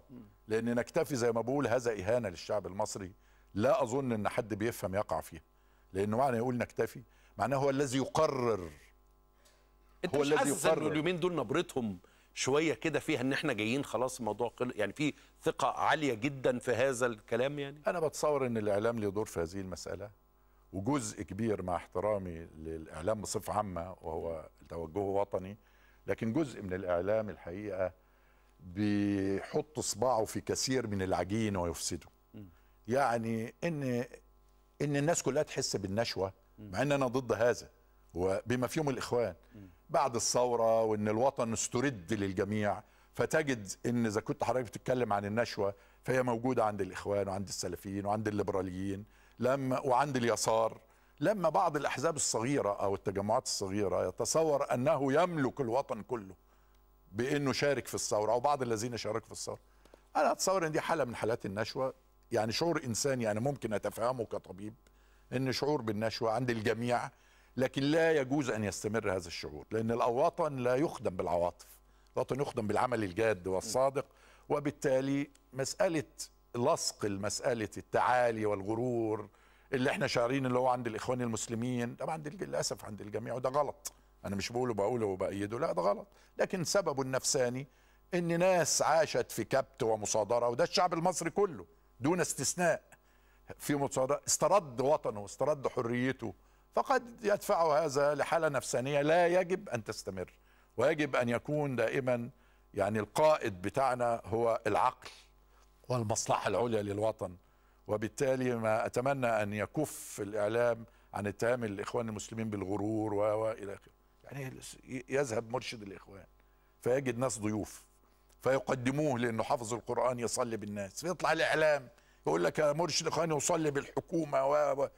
Speaker 3: لان نكتفي زي ما بقول هذا اهانه للشعب المصري لا اظن ان حد بيفهم يقع فيها لانه معنى يقول نكتفي معناه هو الذي يقرر انت هو الذي يقرر
Speaker 1: اليومين دول نبرتهم شويه كده فيها ان احنا جايين خلاص الموضوع قل يعني في ثقه عاليه جدا في هذا الكلام يعني انا بتصور ان الاعلام له دور في هذه المساله
Speaker 3: وجزء كبير مع احترامي للاعلام بصفه عامه وهو توجهه وطني لكن جزء من الاعلام الحقيقه بيحط صباعه في كثير من العجين ويفسده يعني ان ان الناس كلها تحس بالنشوه مع ان انا ضد هذا وبما فيهم الاخوان بعد الثوره وان الوطن استرد للجميع فتجد ان اذا كنت حضرتك بتتكلم عن النشوه فهي موجوده عند الاخوان وعند السلفيين وعند الليبراليين لما وعند اليسار لما بعض الأحزاب الصغيرة أو التجمعات الصغيرة يتصور أنه يملك الوطن كله بأنه شارك في الثورة أو بعض الذين شاركوا في الثورة أنا أتصور أن دي حالة من حالات النشوة يعني شعور إنساني أنا ممكن أتفهمه كطبيب أن شعور بالنشوة عند الجميع لكن لا يجوز أن يستمر هذا الشعور لأن الوطن لا يخدم بالعواطف الوطن يخدم بالعمل الجاد والصادق وبالتالي مسألة لصق المسألة التعالي والغرور اللي احنا شاعرين اللي هو عند الإخوان المسلمين ده عند للأسف عند الجميع وده غلط أنا مش بقوله بقوله وبأيده لا ده غلط لكن سببه النفساني إن ناس عاشت في كبت ومصادرة وده الشعب المصري كله دون استثناء في مصادرة استرد وطنه استرد حريته فقد يدفع هذا لحالة نفسانية لا يجب أن تستمر ويجب أن يكون دائما يعني القائد بتاعنا هو العقل والمصلحة العليا للوطن وبالتالي ما أتمنى أن يكف الإعلام عن اتهام الإخوان المسلمين بالغرور وإلى آخره يعني يذهب مرشد الإخوان فيجد ناس ضيوف فيقدموه لأنه حافظ القرآن يصلي بالناس فيطلع الإعلام يقول لك يا مرشد الإخوان يصلي بالحكومة و...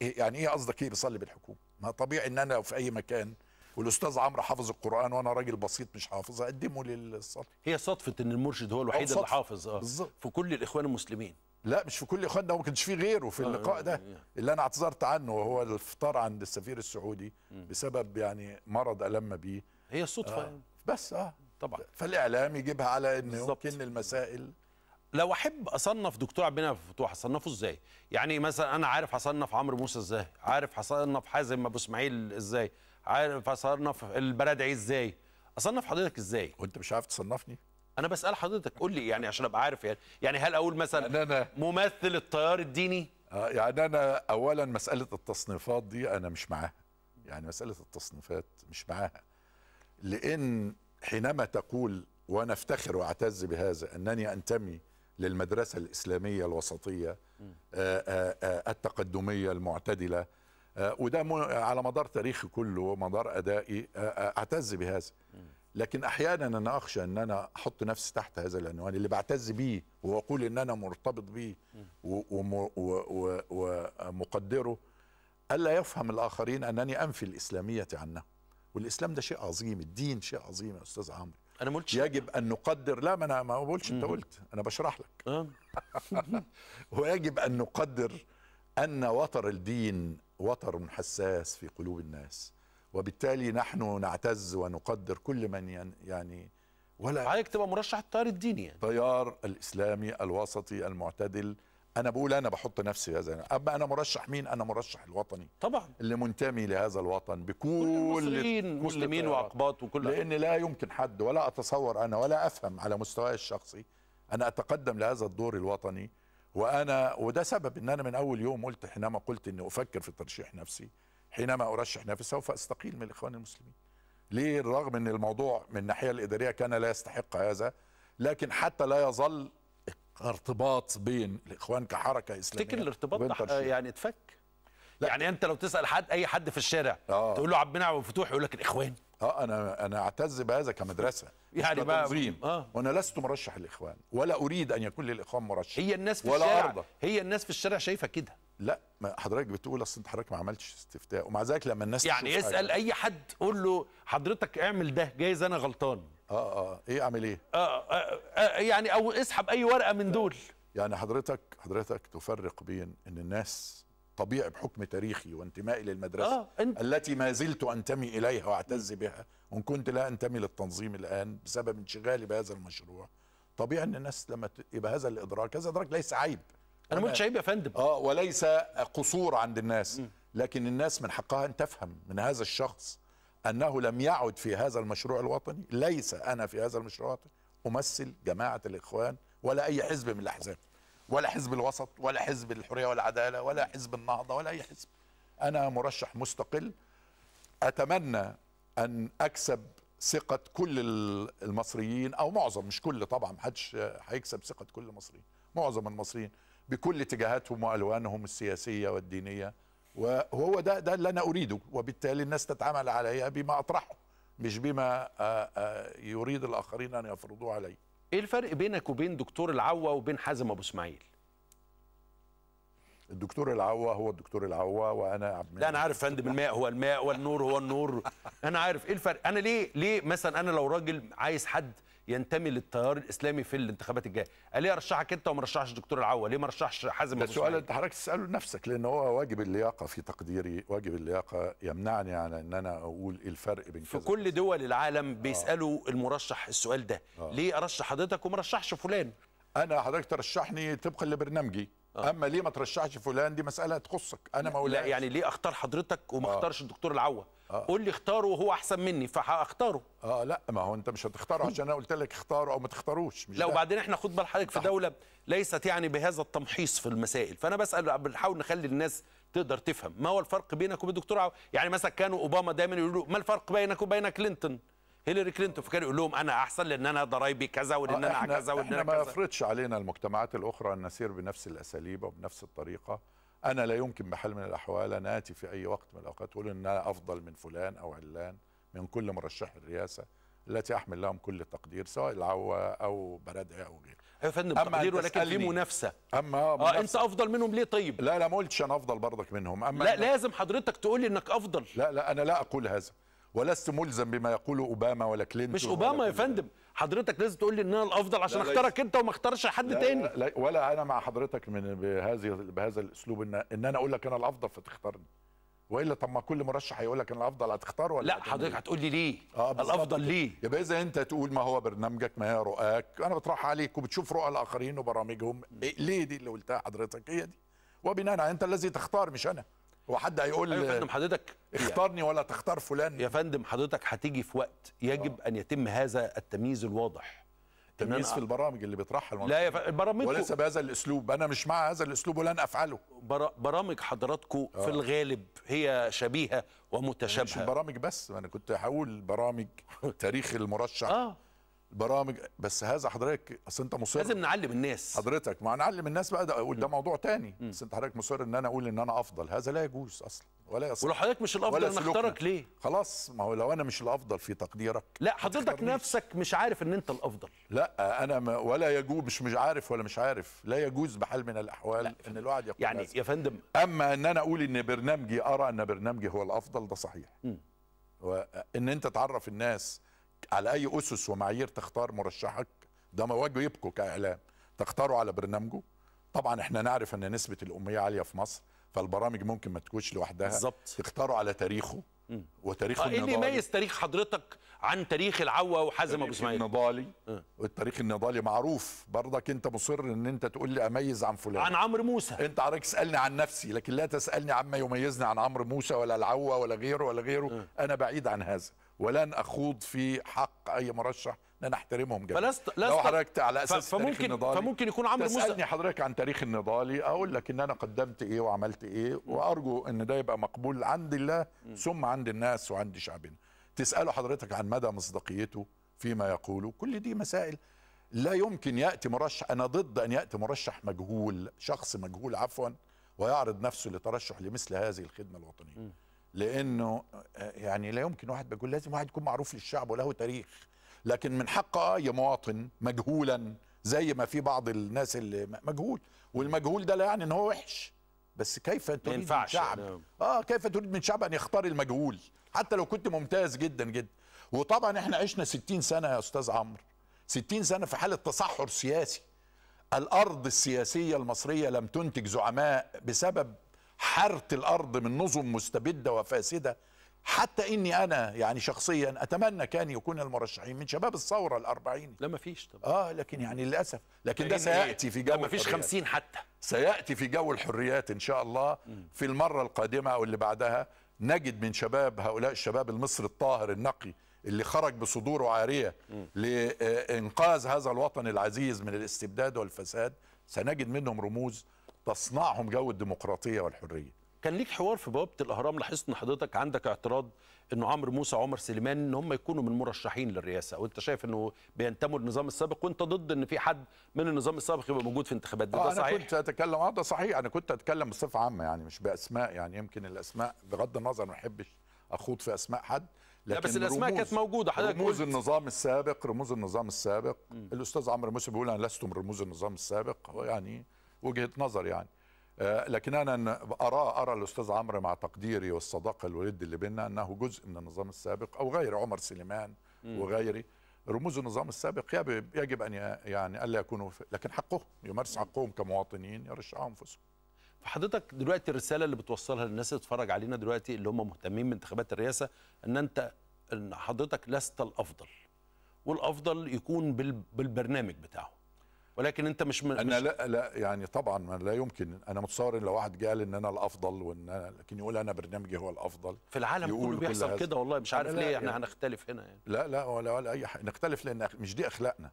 Speaker 3: يعني إيه قصدك إيه بيصلي بالحكومة ما طبيعي أن أنا في أي مكان والاستاذ عمرو حافظ القران وانا راجل بسيط مش حافظ اقدمه للصدفه
Speaker 1: هي صدفه ان المرشد هو الوحيد اللي حافظ اه بالظبط في كل الاخوان المسلمين لا مش في كل اخواننا ده ما كانش في غيره في آه، اللقاء ده آه، آه. اللي
Speaker 3: انا اعتذرت عنه وهو الفطار عند السفير السعودي بسبب يعني مرض الم بيه
Speaker 1: هي الصدفه آه. يعني. بس اه
Speaker 3: طبعا فالاعلام يجيبها على ان يمكن المسائل
Speaker 1: لو احب اصنف دكتور عبد المنعم فتوح اصنفه ازاي؟ يعني مثلا انا عارف هصنف عمرو موسى ازاي؟ عارف هصنف حازم ابو اسماعيل ازاي؟ عارف اصنف البرادعي ازاي اصنف حضرتك ازاي وانت مش عارف تصنفني انا بسال حضرتك قول لي يعني عشان ابقى عارف يعني يعني هل اقول مثلا يعني أنا ممثل التيار الديني آه، يعني انا اولا
Speaker 3: مساله التصنيفات دي انا مش معاها يعني مساله التصنيفات مش معاها لان حينما تقول وانا افتخر واعتز بهذا انني انتمي للمدرسه الاسلاميه الوسطيه آه، آه، التقدميه المعتدله آه، وده على مدار تاريخي كله مدار ادائي آه، آه، اعتز بهذا لكن احيانا انا اخشى ان انا احط نفسي تحت هذا العنوان اللي بعتز بيه واقول ان انا مرتبط بيه ومقدره الا يفهم الاخرين انني انفي الاسلاميه عنه والاسلام ده شيء عظيم الدين شيء عظيم يا استاذ عمرو انا ما قلتش يجب ان نقدر لا ما انا ما بقولش انت قلت انا بشرح لك ويجب ان نقدر أن وتر الدين وتر حساس في قلوب الناس وبالتالي نحن نعتز ونقدر كل من يعني ولا عليك تبقى مرشح التيار الديني يعني. التيار الإسلامي الوسطي المعتدل أنا بقول أنا بحط نفسي هذا أما أنا مرشح مين أنا مرشح الوطني طبعا اللي منتمي لهذا الوطن بكل المسلمين مسلمين وأقباط وكل لأن لا يمكن حد ولا أتصور أنا ولا أفهم على مستواي الشخصي أن أتقدم لهذا الدور الوطني وانا وده سبب ان انا من اول يوم قلت حينما قلت اني افكر في ترشيح نفسي حينما ارشح نفسي سوف استقيل من الاخوان المسلمين ليه رغم ان الموضوع من الناحيه الاداريه كان لا يستحق هذا لكن حتى لا يظل ارتباط بين الاخوان كحركه اسلاميه تفتكر الارتباط يعني
Speaker 1: اتفك لا. يعني انت لو تسال حد اي حد في الشارع آه. تقول له عبد المنعم وفتوح يقول لك الاخوان اه انا انا اعتز بهذا كمدرسه يعني بقى آه.
Speaker 3: وانا لست مرشح الاخوان ولا اريد ان يكون للاخوان مرشح هي الناس في ولا الشارع أرضى. هي الناس في الشارع شايفه كده لا ما حضرتك بتقول اصل انت حضرتك ما عملتش استفتاء ومع ذلك لما الناس يعني اسال حاجة. اي
Speaker 1: حد قول له حضرتك اعمل ده جايز انا غلطان اه اه, آه. ايه اعمل ايه آه،, آه, آه, آه يعني او اسحب
Speaker 3: اي ورقه من دول يعني حضرتك حضرتك تفرق بين ان الناس طبيعي بحكم تاريخي وانتمائي للمدرسة آه انت... التي ما زلت أنتمي إليها وأعتز بها وإن كنت لا أنتمي للتنظيم الآن بسبب انشغالي بهذا المشروع طبيعي أن الناس لما يبقى هذا الإدراك هذا إدراك ليس عيب أنا ما قلتش عيب يا فندم آه وليس قصور عند الناس م. لكن الناس من حقها أن تفهم من هذا الشخص أنه لم يعد في هذا المشروع الوطني ليس أنا في هذا المشروع الوطني أمثل جماعة الإخوان ولا أي حزب من الأحزاب ولا حزب الوسط ولا حزب الحريه والعداله ولا حزب النهضه ولا اي حزب انا مرشح مستقل اتمنى ان اكسب ثقه كل المصريين او معظم مش كل طبعا محدش هيكسب ثقه كل المصريين معظم المصريين بكل اتجاهاتهم والوانهم السياسيه والدينيه وهو ده ده اللي انا اريده وبالتالي الناس تتعامل عليها بما اطرحه مش
Speaker 1: بما آه، آه، يريد الاخرين ان يفرضوه عليه ايه الفرق بينك وبين دكتور العوا وبين حازم ابو اسماعيل الدكتور العوا هو الدكتور العوا وانا عبد لا انا عارف فندم الماء هو الماء والنور هو النور انا عارف ايه الفرق انا ليه ليه مثلا انا لو راجل عايز حد ينتمي للتيار الاسلامي في الانتخابات الجايه قال ليه ارشحك انت وما رشحش الدكتور العوا ليه ما رشحش حازم ده سؤال انت
Speaker 3: حضرتك تساله لنفسك لان هو واجب اللياقه في تقديري واجب اللياقه يمنعني عن ان انا اقول ايه الفرق بين في
Speaker 1: كل دول العالم آه. بيسالوا آه. المرشح السؤال ده آه. ليه ارشح حضرتك وما رشحش فلان
Speaker 3: انا حضرتك ترشحني طبقا لبرنامجي آه. اما ليه ما ترشحش فلان دي مساله تخصك انا ما لا
Speaker 1: يعني ليه اختار حضرتك وما آه. اختارش الدكتور العوا آه. قول لي اختاره وهو احسن مني فهختاره اه لا ما هو انت مش هتختاره عشان انا قلت لك اختاره او ما تختاروش مش لا ده. وبعدين احنا خد بال حضرتك في دوله ليست يعني بهذا التمحيص في المسائل فانا بسال بنحاول نخلي الناس تقدر تفهم ما هو الفرق بينك وبين الدكتور عو... يعني مثلا كانوا اوباما دايما يقولوا ما الفرق بينك وبين كلينتون هيلاري كلينتون فكان يقول لهم انا احسن لان انا ضرايبي كذا ولان انا آه، كذا ولان انا كذا ما يفرضش
Speaker 3: علينا المجتمعات الاخرى ان نسير بنفس الاساليب وبنفس الطريقه انا لا يمكن بحال من الاحوال أن آتي في اي وقت من الاوقات اقول ان انا افضل من فلان او علان من كل مرشح الرئاسه التي احمل لهم كل التقدير سواء العوة او برادع او غيره يا فندم تقدير ولكن في منافسه اما آه، منافسة. اه انت افضل منهم ليه طيب لا لا ما قلتش انا افضل برضك منهم اما لا لازم حضرتك تقول لي انك افضل لا لا انا لا اقول هذا ولست ملزم بما يقوله اوباما ولا كلينتون مش اوباما
Speaker 1: يا فندم حضرتك لازم تقول لي ان انا الافضل عشان اختارك انت وما اختارش حد لا تاني لا,
Speaker 3: لا ولا انا مع حضرتك من بهذه بهذا الاسلوب ان ان انا اقول لك انا الافضل فتختارني والا طب ما كل مرشح هيقول لك انا الافضل هتختار ولا لا حضرتك إيه؟ هتقول
Speaker 1: لي ليه آه
Speaker 3: الافضل ليه يبقى اذا انت تقول ما هو برنامجك ما هي رؤاك انا بطرح عليك وبتشوف رؤى الاخرين وبرامجهم إيه، ليه دي اللي قلتها حضرتك هي دي وبناء على انت الذي تختار مش انا
Speaker 1: هو حد هيقول أيوة يا فندم حضرتك يعني اختارني ولا تختار فلان يا فندم حضرتك هتيجي في وقت يجب أوه. ان يتم هذا التمييز الواضح تمييز في البرامج اللي بيطرحها لا يا ف...
Speaker 3: برامج وليس بهذا الاسلوب انا مش مع هذا الاسلوب ولن افعله
Speaker 1: برا... برامج حضراتكم آه. في الغالب هي شبيهه ومتشابهه مش البرامج بس انا كنت هقول برامج
Speaker 3: تاريخ المرشح آه. برامج بس هذا حضرتك اصل انت مصر لازم نعلم الناس حضرتك ما نعلم الناس بقى ده, ده موضوع تاني بس انت حضرتك مصر ان انا اقول ان انا افضل هذا لا
Speaker 1: يجوز اصلا ولا يصح ولو حضرتك مش الافضل انا اختارك
Speaker 3: ليه خلاص ما هو لو انا مش الافضل في تقديرك
Speaker 1: لا حضرتك نفسك مش عارف ان انت الافضل
Speaker 3: لا انا ما ولا يجوز مش مش عارف ولا مش عارف لا يجوز بحال من الاحوال ان الواحد يقول يعني لازم. يا فندم اما ان انا اقول ان برنامجي ارى ان برنامجي هو الافضل ده صحيح م. وان انت تعرف الناس على اي اسس ومعايير تختار مرشحك ده وجهه يبكوا كاعلام تختاروا على برنامجه طبعا احنا نعرف ان نسبه الاميه عاليه في مصر فالبرامج ممكن ما تكونش لوحدها بالظبط تختاروا على تاريخه مم. وتاريخ آه، إيه النضالي اللي
Speaker 1: يميز تاريخ حضرتك عن تاريخ العوا وحازم ابو اسماعيل
Speaker 3: النضالي أه. والتاريخ النضالي معروف برضك انت مصر ان انت تقول لي اميز عن فلان عن عمرو موسى انت حضرتك اسالني عن نفسي لكن لا تسالني عما يميزني عن عمرو موسى ولا العوا ولا غيره ولا غيره أه. انا بعيد عن هذا ولن اخوض في حق اي مرشح لان احترمهم جدا فلست... لست... لو حضرتك على اساس فممكن تاريخ النضالي فممكن يكون عمرو موسى تسالني حضرتك عن تاريخ النضالي اقول لك ان انا قدمت ايه وعملت ايه وارجو ان ده يبقى مقبول عند الله ثم عند الناس وعند شعبنا تساله حضرتك عن مدى مصداقيته فيما يقوله كل دي مسائل لا يمكن ياتي مرشح انا ضد ان ياتي مرشح مجهول شخص مجهول عفوا ويعرض نفسه لترشح لمثل هذه الخدمه الوطنيه لانه آه، يعني لا يمكن واحد بيقول لازم واحد يكون معروف للشعب وله تاريخ لكن من حقه اي مواطن مجهولا زي ما في بعض الناس اللي مجهول والمجهول ده لا يعني ان هو وحش بس كيف تريد من شعب آه. اه كيف تريد من شعب ان يختار المجهول حتى لو كنت ممتاز جدا جدا وطبعا احنا عشنا 60 سنه يا استاذ عمرو 60 سنه في حاله تصحر سياسي الارض السياسيه المصريه لم تنتج زعماء بسبب حرت الارض من نظم مستبده وفاسده حتى اني انا يعني شخصيا اتمنى كان يكون المرشحين من شباب الثوره الأربعين لا ما فيش طبعا اه لكن يعني للاسف لكن, لكن ده سياتي في جو ما فيش 50 حتى سياتي في جو الحريات ان شاء الله في المره القادمه او اللي بعدها نجد من شباب هؤلاء الشباب المصري الطاهر النقي اللي خرج بصدوره عاريه لانقاذ هذا الوطن العزيز من الاستبداد
Speaker 1: والفساد سنجد منهم رموز تصنعهم جو الديمقراطيه والحريه كان ليك حوار في بوابه الاهرام لاحظت ان حضرتك عندك اعتراض انه عمرو موسى وعمر سليمان ان هم يكونوا من مرشحين للرئاسه وانت شايف انه بينتموا للنظام السابق وانت ضد ان في حد من النظام السابق يبقى موجود في انتخابات ده, آه، ده صحيح انا
Speaker 3: كنت اتكلم اه ده صحيح انا كنت اتكلم بصفه عامه يعني مش باسماء يعني يمكن الاسماء بغض النظر ما احبش اخوض في اسماء حد لكن لا بس الاسماء كانت موجوده حضرتك رموز قلت. النظام السابق رموز النظام السابق م. الاستاذ عمرو موسى بيقول انا لست من رموز النظام السابق هو يعني وجهه نظر يعني آه، لكن انا ارى ارى الاستاذ عمرو مع تقديري والصداقه الولد اللي بيننا انه جزء من النظام السابق او غير عمر سليمان وغيري رموز النظام السابق يجب ان يعني الا يكونوا لكن حقهم يمارس حقهم كمواطنين يرشحوا انفسهم
Speaker 1: فحضرتك دلوقتي الرساله اللي بتوصلها للناس اللي بتتفرج علينا دلوقتي اللي هم مهتمين بانتخابات الرئاسه ان انت ان حضرتك لست الافضل والافضل يكون بالبرنامج بتاعه ولكن انت مش
Speaker 3: م... انا مش لا لا يعني طبعا ما لا يمكن انا متصور ان لو واحد قال ان انا الافضل وان أنا لكن يقول انا برنامجي هو الافضل في العالم كله بيحصل كده والله مش عارف ليه احنا يعني
Speaker 1: هنختلف هنا يعني
Speaker 3: لا لا ولا ولا اي حاجه نختلف لان مش دي اخلاقنا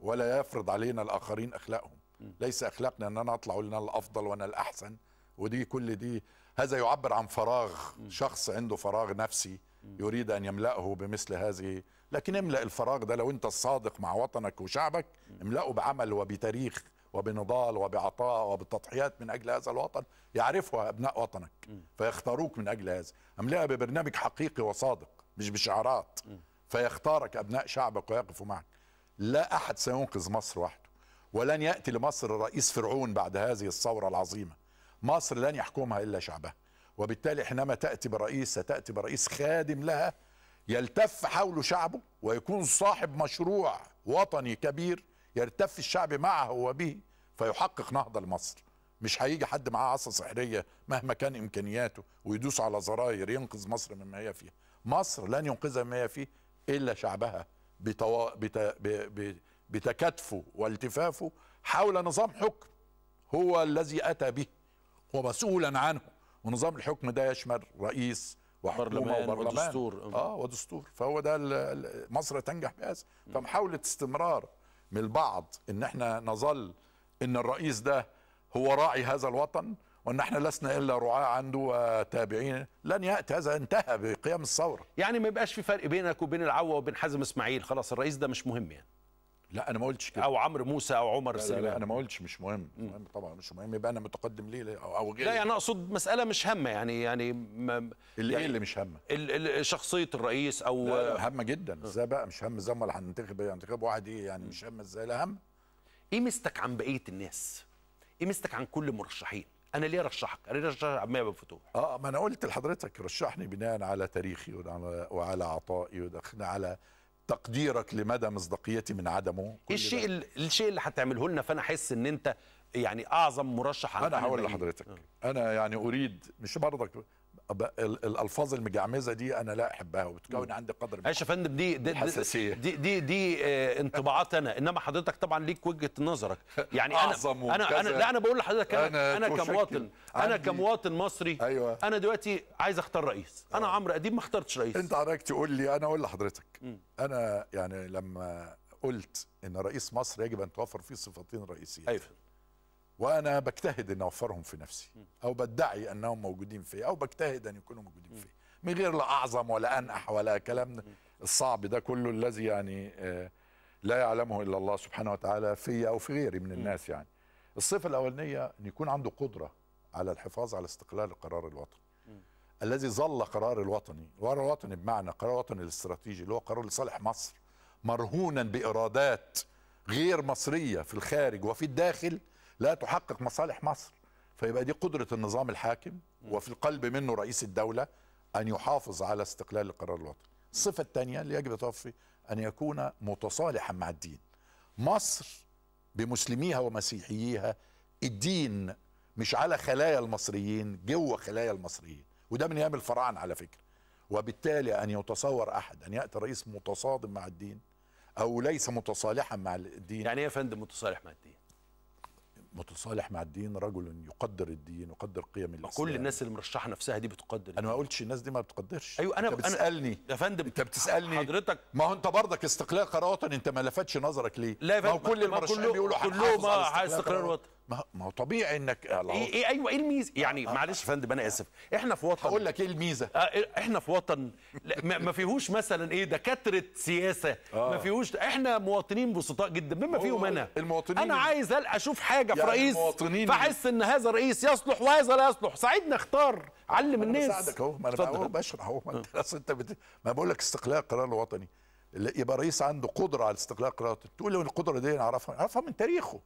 Speaker 3: ولا يفرض علينا الاخرين اخلاقهم ليس اخلاقنا ان انا اطلع اقول ان انا الافضل وانا الاحسن ودي كل دي هذا يعبر عن فراغ شخص عنده فراغ نفسي يريد ان يملاه بمثل هذه لكن املأ الفراغ ده لو أنت الصادق مع وطنك وشعبك املأه بعمل وبتاريخ وبنضال وبعطاء وبتضحيات من أجل هذا الوطن يعرفها أبناء وطنك فيختاروك من أجل هذا املأها ببرنامج حقيقي وصادق مش بشعارات فيختارك أبناء شعبك ويقفوا معك لا أحد سينقذ مصر وحده ولن يأتي لمصر رئيس فرعون بعد هذه الثورة العظيمة مصر لن يحكمها إلا شعبها وبالتالي حينما تأتي برئيس ستأتي برئيس خادم لها يلتف حوله شعبه ويكون صاحب مشروع وطني كبير يلتف الشعب معه وبه فيحقق نهضة لمصر مش هيجي حد معاه عصا سحرية مهما كان إمكانياته ويدوس على زراير ينقذ مصر مما هي فيه مصر لن ينقذها مما هي فيه إلا شعبها بتوا... بت... ب... بتكاتفه والتفافه حول نظام حكم هو الذي أتى به ومسؤولا عنه ونظام الحكم ده يشمل رئيس وحكومه ودستور اه ودستور فهو ده مصر تنجح بهذا فمحاوله استمرار من البعض ان احنا نظل ان الرئيس ده هو راعي هذا الوطن وان احنا لسنا الا رعاه عنده
Speaker 1: وتابعين آه، لن ياتي هذا انتهى بقيام الثوره يعني ما يبقاش في فرق بينك وبين العوه وبين حازم اسماعيل خلاص الرئيس ده مش مهم يعني لا انا ما قلتش كده. او عمرو موسى او عمر لا لا, لا انا ما
Speaker 3: قلتش مش مهم مهم طبعا مش مهم يبقى انا متقدم ليه او او لا يعني
Speaker 1: اقصد مساله مش هامه يعني يعني ما اللي إيه يعني اللي مش هامه شخصيه الرئيس او لا هامه جدا ازاي بقى مش هامه ازاي امال هننتخب إيه؟ هننتخب واحد ايه يعني مش هامه ازاي لا هم ايه مستك عن بقيه الناس؟ ايه مستك عن كل المرشحين انا ليه رشحك؟ انا ليه رشحك عبد ابو فتوح؟ اه
Speaker 3: ما انا قلت لحضرتك رشحني بناء على تاريخي وعلى وعلى عطائي على تقديرك لمدى مصداقيتي من عدمه
Speaker 1: الشيء ده. الشيء اللي هتعمله لنا فانا احس ان انت يعني اعظم مرشح انا هقول لحضرتك آه.
Speaker 3: انا يعني اريد مش برضك الالفاظ المجعمزه دي انا لا احبها وبتكون عندي قدر من
Speaker 1: يا فندم دي دي, دي دي دي دي آه انطباعات انا انما حضرتك طبعا ليك وجهه نظرك يعني انا أعظم انا انا لا انا بقول لحضرتك انا انا كمواطن انا كمواطن مصري أيوة. انا دلوقتي عايز اختار رئيس انا أه. عمرو اديب ما اخترتش رئيس انت حضرتك تقول لي انا اقول لحضرتك
Speaker 3: انا يعني لما قلت ان رئيس مصر يجب ان توفر فيه صفتين رئيسيتين أيوة. وانا بجتهد ان اوفرهم في نفسي او بدعي انهم موجودين في او بجتهد ان يكونوا موجودين في من غير لا اعظم ولا انقح ولا كلام الصعب ده كله الذي يعني آه، لا يعلمه الا الله سبحانه وتعالى في او في غيري من الناس يعني الصفه الاولانيه ان يكون عنده قدره على الحفاظ على استقلال القرار الوطني الذي ظل قرار الوطني قرار الوطني بمعنى قرار الوطني الاستراتيجي اللي هو قرار لصالح مصر مرهونا بإرادات غير مصرية في الخارج وفي الداخل لا تحقق مصالح مصر فيبقى دي قدرة النظام الحاكم وفي القلب منه رئيس الدولة أن يحافظ على استقلال القرار الوطني الصفة الثانية اللي يجب توفي أن يكون متصالحا مع الدين مصر بمسلميها ومسيحييها الدين مش على خلايا المصريين جوه خلايا المصريين وده من ايام الفراعنه على فكره وبالتالي ان يتصور احد ان ياتي رئيس متصادم
Speaker 1: مع الدين او ليس متصالحا مع الدين يعني ايه يا فندم متصالح مع الدين
Speaker 3: متصالح مع الدين رجل يقدر الدين يقدر قيم الاسلام كل الناس
Speaker 1: اللي مرشحه نفسها
Speaker 3: دي بتقدر انا ما قلتش الناس دي ما بتقدرش ايوه انا انت بتسالني
Speaker 1: يا فندم انت بتسالني حضرتك ما هو
Speaker 3: انت برضك استقلال قرار وطني انت ما لفتش نظرك ليه لا ما هو كل المرشحين بيقولوا كلهم استقلال وطني
Speaker 1: ما هو طبيعي انك إيه, ايه ايوه ايه الميزه يعني آه،, آه معلش يا فندم انا اسف احنا في وطن هقول لك ايه الميزه آه، إيه، احنا في وطن ما فيهوش مثلا ايه دكاتره سياسه آه. ما فيهوش احنا مواطنين بسطاء جدا بما فيهم انا المواطنين انا عايز اشوف حاجه في يعني رئيس فاحس ان هذا الرئيس يصلح وهذا لا يصلح ساعدني اختار علم الناس بساعدك اهو ما انا اهو
Speaker 3: بشرح اهو ما آه. انت اصل انت بت... ما بقول لك استقلال القرار الوطني يبقى رئيس عنده قدره على استقلال القرار تقول له القدره دي انا اعرفها اعرفها من تاريخه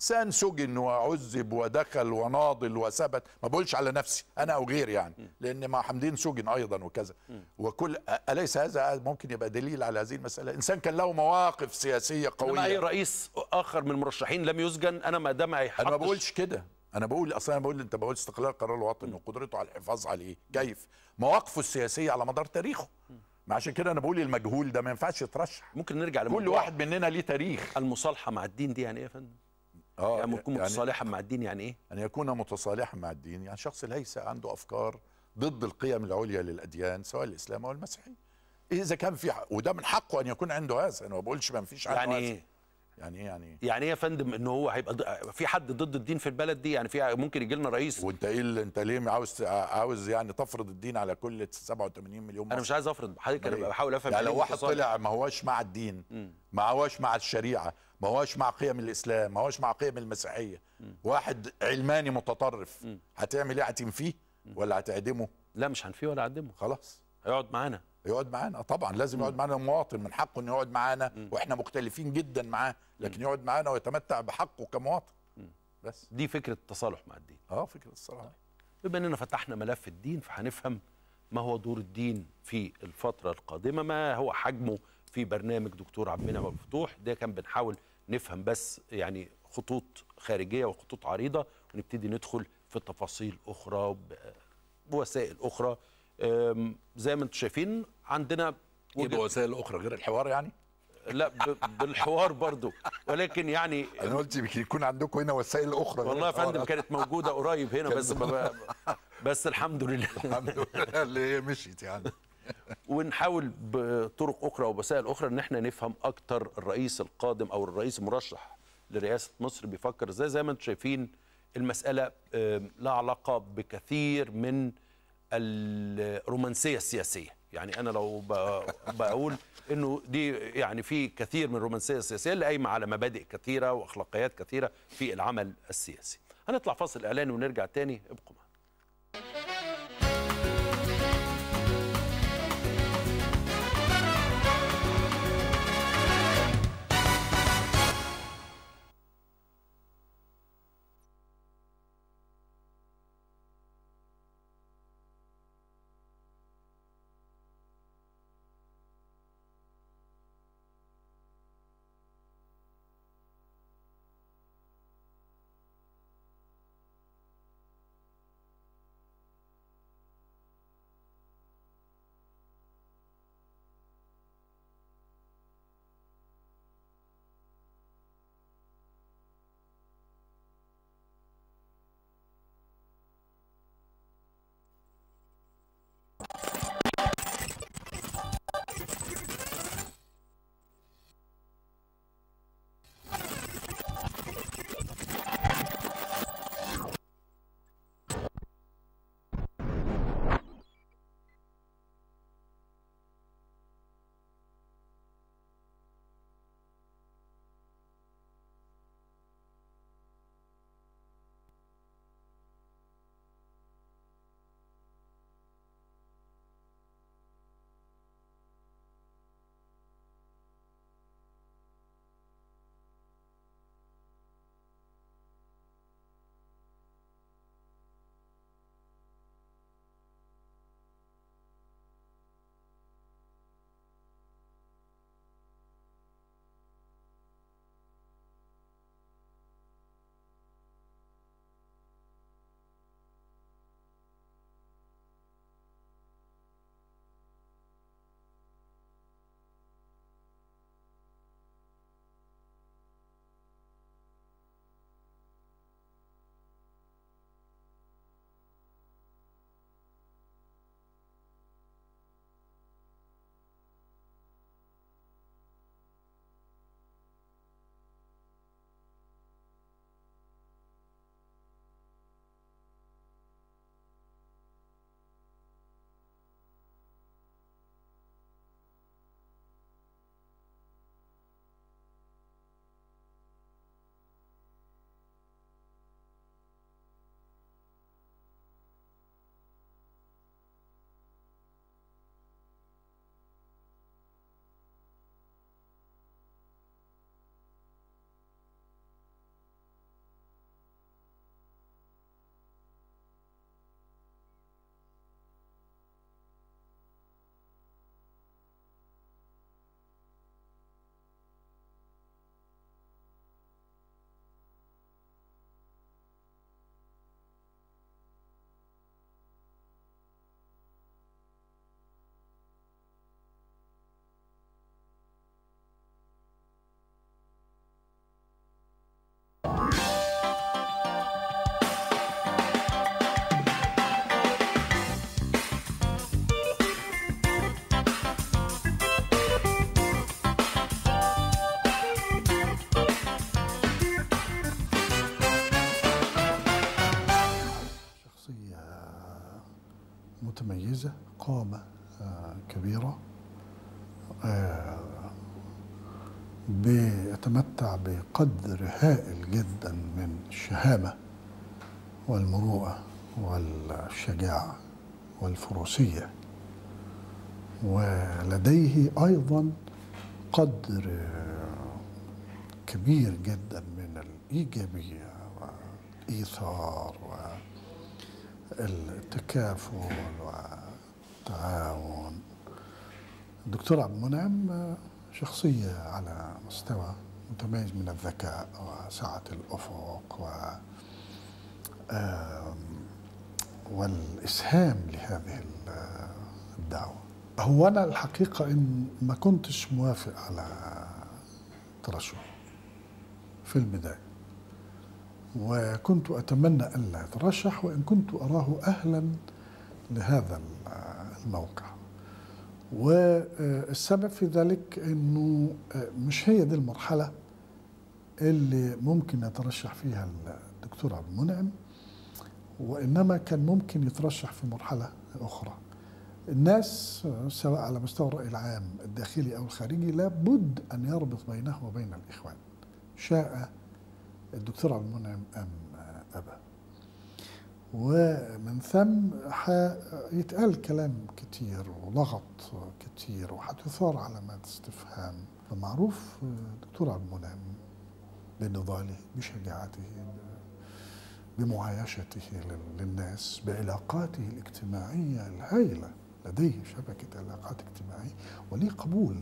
Speaker 3: انسان سجن وعذب ودخل وناضل وثبت ما بقولش على نفسي انا او غير يعني لان مع حمدين سجن ايضا وكذا وكل اليس هذا ممكن يبقى دليل على هذه
Speaker 1: المساله انسان كان له مواقف سياسيه قويه اي رئيس اخر من المرشحين لم يسجن انا ما دام هيحطش انا ما بقولش
Speaker 3: كده انا بقول اصلا انا بقول انت بقول استقلال القرار الوطني وقدرته على الحفاظ عليه كيف مواقفه السياسيه على مدار تاريخه ما عشان كده انا بقول المجهول ده ما ينفعش يترشح ممكن نرجع لموضوع كل واحد
Speaker 1: مننا ليه تاريخ المصالحه مع الدين دي يعني ايه يا فندم اه
Speaker 3: يعني يكون متصالحا يعني مع الدين يعني ايه؟ ان يكون متصالحا مع الدين يعني شخص ليس عنده افكار ضد القيم العليا للاديان سواء الاسلام او المسيحيه. اذا كان في وده من حقه ان يكون عنده هذا انا ما بقولش ما فيش عنده يعني هذا. يعني ايه يعني
Speaker 1: ايه؟ يعني ايه يا فندم ان هو هيبقى في حد ضد الدين في البلد دي يعني في ممكن يجي لنا رئيس وانت ايه اللي انت ليه عاوز عاوز يعني
Speaker 3: تفرض الدين على كل 87 مليون مصر؟ انا مش عايز افرض حضرتك يعني انا بحاول افهم يعني لو واحد طلع ما هواش مع الدين ما هواش مع الشريعه ما هواش مع قيم الاسلام ما هواش مع قيم المسيحيه م. واحد علماني متطرف م. هتعمل ايه هتنفيه ولا هتعدمه؟ لا مش هنفيه ولا هعدمه خلاص هيقعد معانا يقعد معانا طبعا لازم يقعد معانا مواطن من حقه انه يقعد معانا واحنا مختلفين جدا معاه لكن يقعد معانا ويتمتع بحقه كمواطن
Speaker 1: بس دي فكره التصالح مع الدين اه فكره التصالح طيب. بما اننا فتحنا ملف الدين فهنفهم ما هو دور الدين في الفتره القادمه ما هو حجمه في برنامج دكتور عبد المنعم الفتوح ده كان بنحاول نفهم بس يعني خطوط خارجيه وخطوط عريضه ونبتدي ندخل في تفاصيل اخرى بوسائل اخرى زي ما انتم شايفين عندنا يبقى وسائل اخرى غير الحوار يعني لا بالحوار برضو ولكن يعني انا قلت يكون عندكم هنا وسائل
Speaker 3: اخرى والله يا فندم كانت موجوده قريب هنا بس
Speaker 1: بس الحمد لله الحمد لله اللي هي مشيت يعني ونحاول بطرق اخرى ووسائل اخرى ان احنا نفهم اكتر الرئيس القادم او الرئيس المرشح لرئاسه مصر بيفكر ازاي زي ما انتم شايفين المساله لها علاقه بكثير من الرومانسيه السياسيه يعني انا لو بقول انه دي يعني في كثير من الرومانسيه السياسيه اللي قايمه على مبادئ كثيره واخلاقيات كثيره في العمل السياسي هنطلع فاصل اعلاني ونرجع تاني ابقوا معنا
Speaker 4: بقدر هائل جدا من الشهامة والمروءة والشجاعة والفروسية ولديه أيضا قدر كبير جدا من الإيجابية والإيثار والتكافل والتعاون الدكتور عبد المنعم شخصية على مستوى متميز من الذكاء وسعة الأفق و والإسهام لهذه آه، الدعوة هو أنا الحقيقة إن ما كنتش موافق على ترشحه في البداية وكنت أتمنى ألا يترشح وإن كنت أراه أهلا لهذا آه، الموقع والسبب في ذلك انه آه، مش هي دي المرحله اللي ممكن يترشح فيها الدكتور عبد المنعم وانما كان ممكن يترشح في مرحله اخرى الناس سواء على مستوى الراي العام الداخلي او الخارجي لابد ان يربط بينه وبين الاخوان شاء الدكتور عبد المنعم ام ابى ومن ثم يتقال كلام كتير ولغط كتير وحتثار علامات استفهام فمعروف دكتور عبد المنعم بنضاله بشجاعته بمعايشته للناس بعلاقاته الاجتماعية الهائلة لديه شبكة علاقات اجتماعية وليه قبول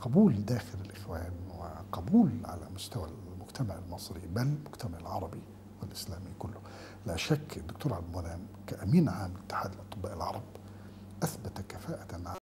Speaker 4: قبول داخل الإخوان وقبول على مستوى المجتمع المصري بل المجتمع العربي والإسلامي كله لا شك الدكتور عبد المنعم كأمين عام لاتحاد الأطباء العرب أثبت كفاءة عالية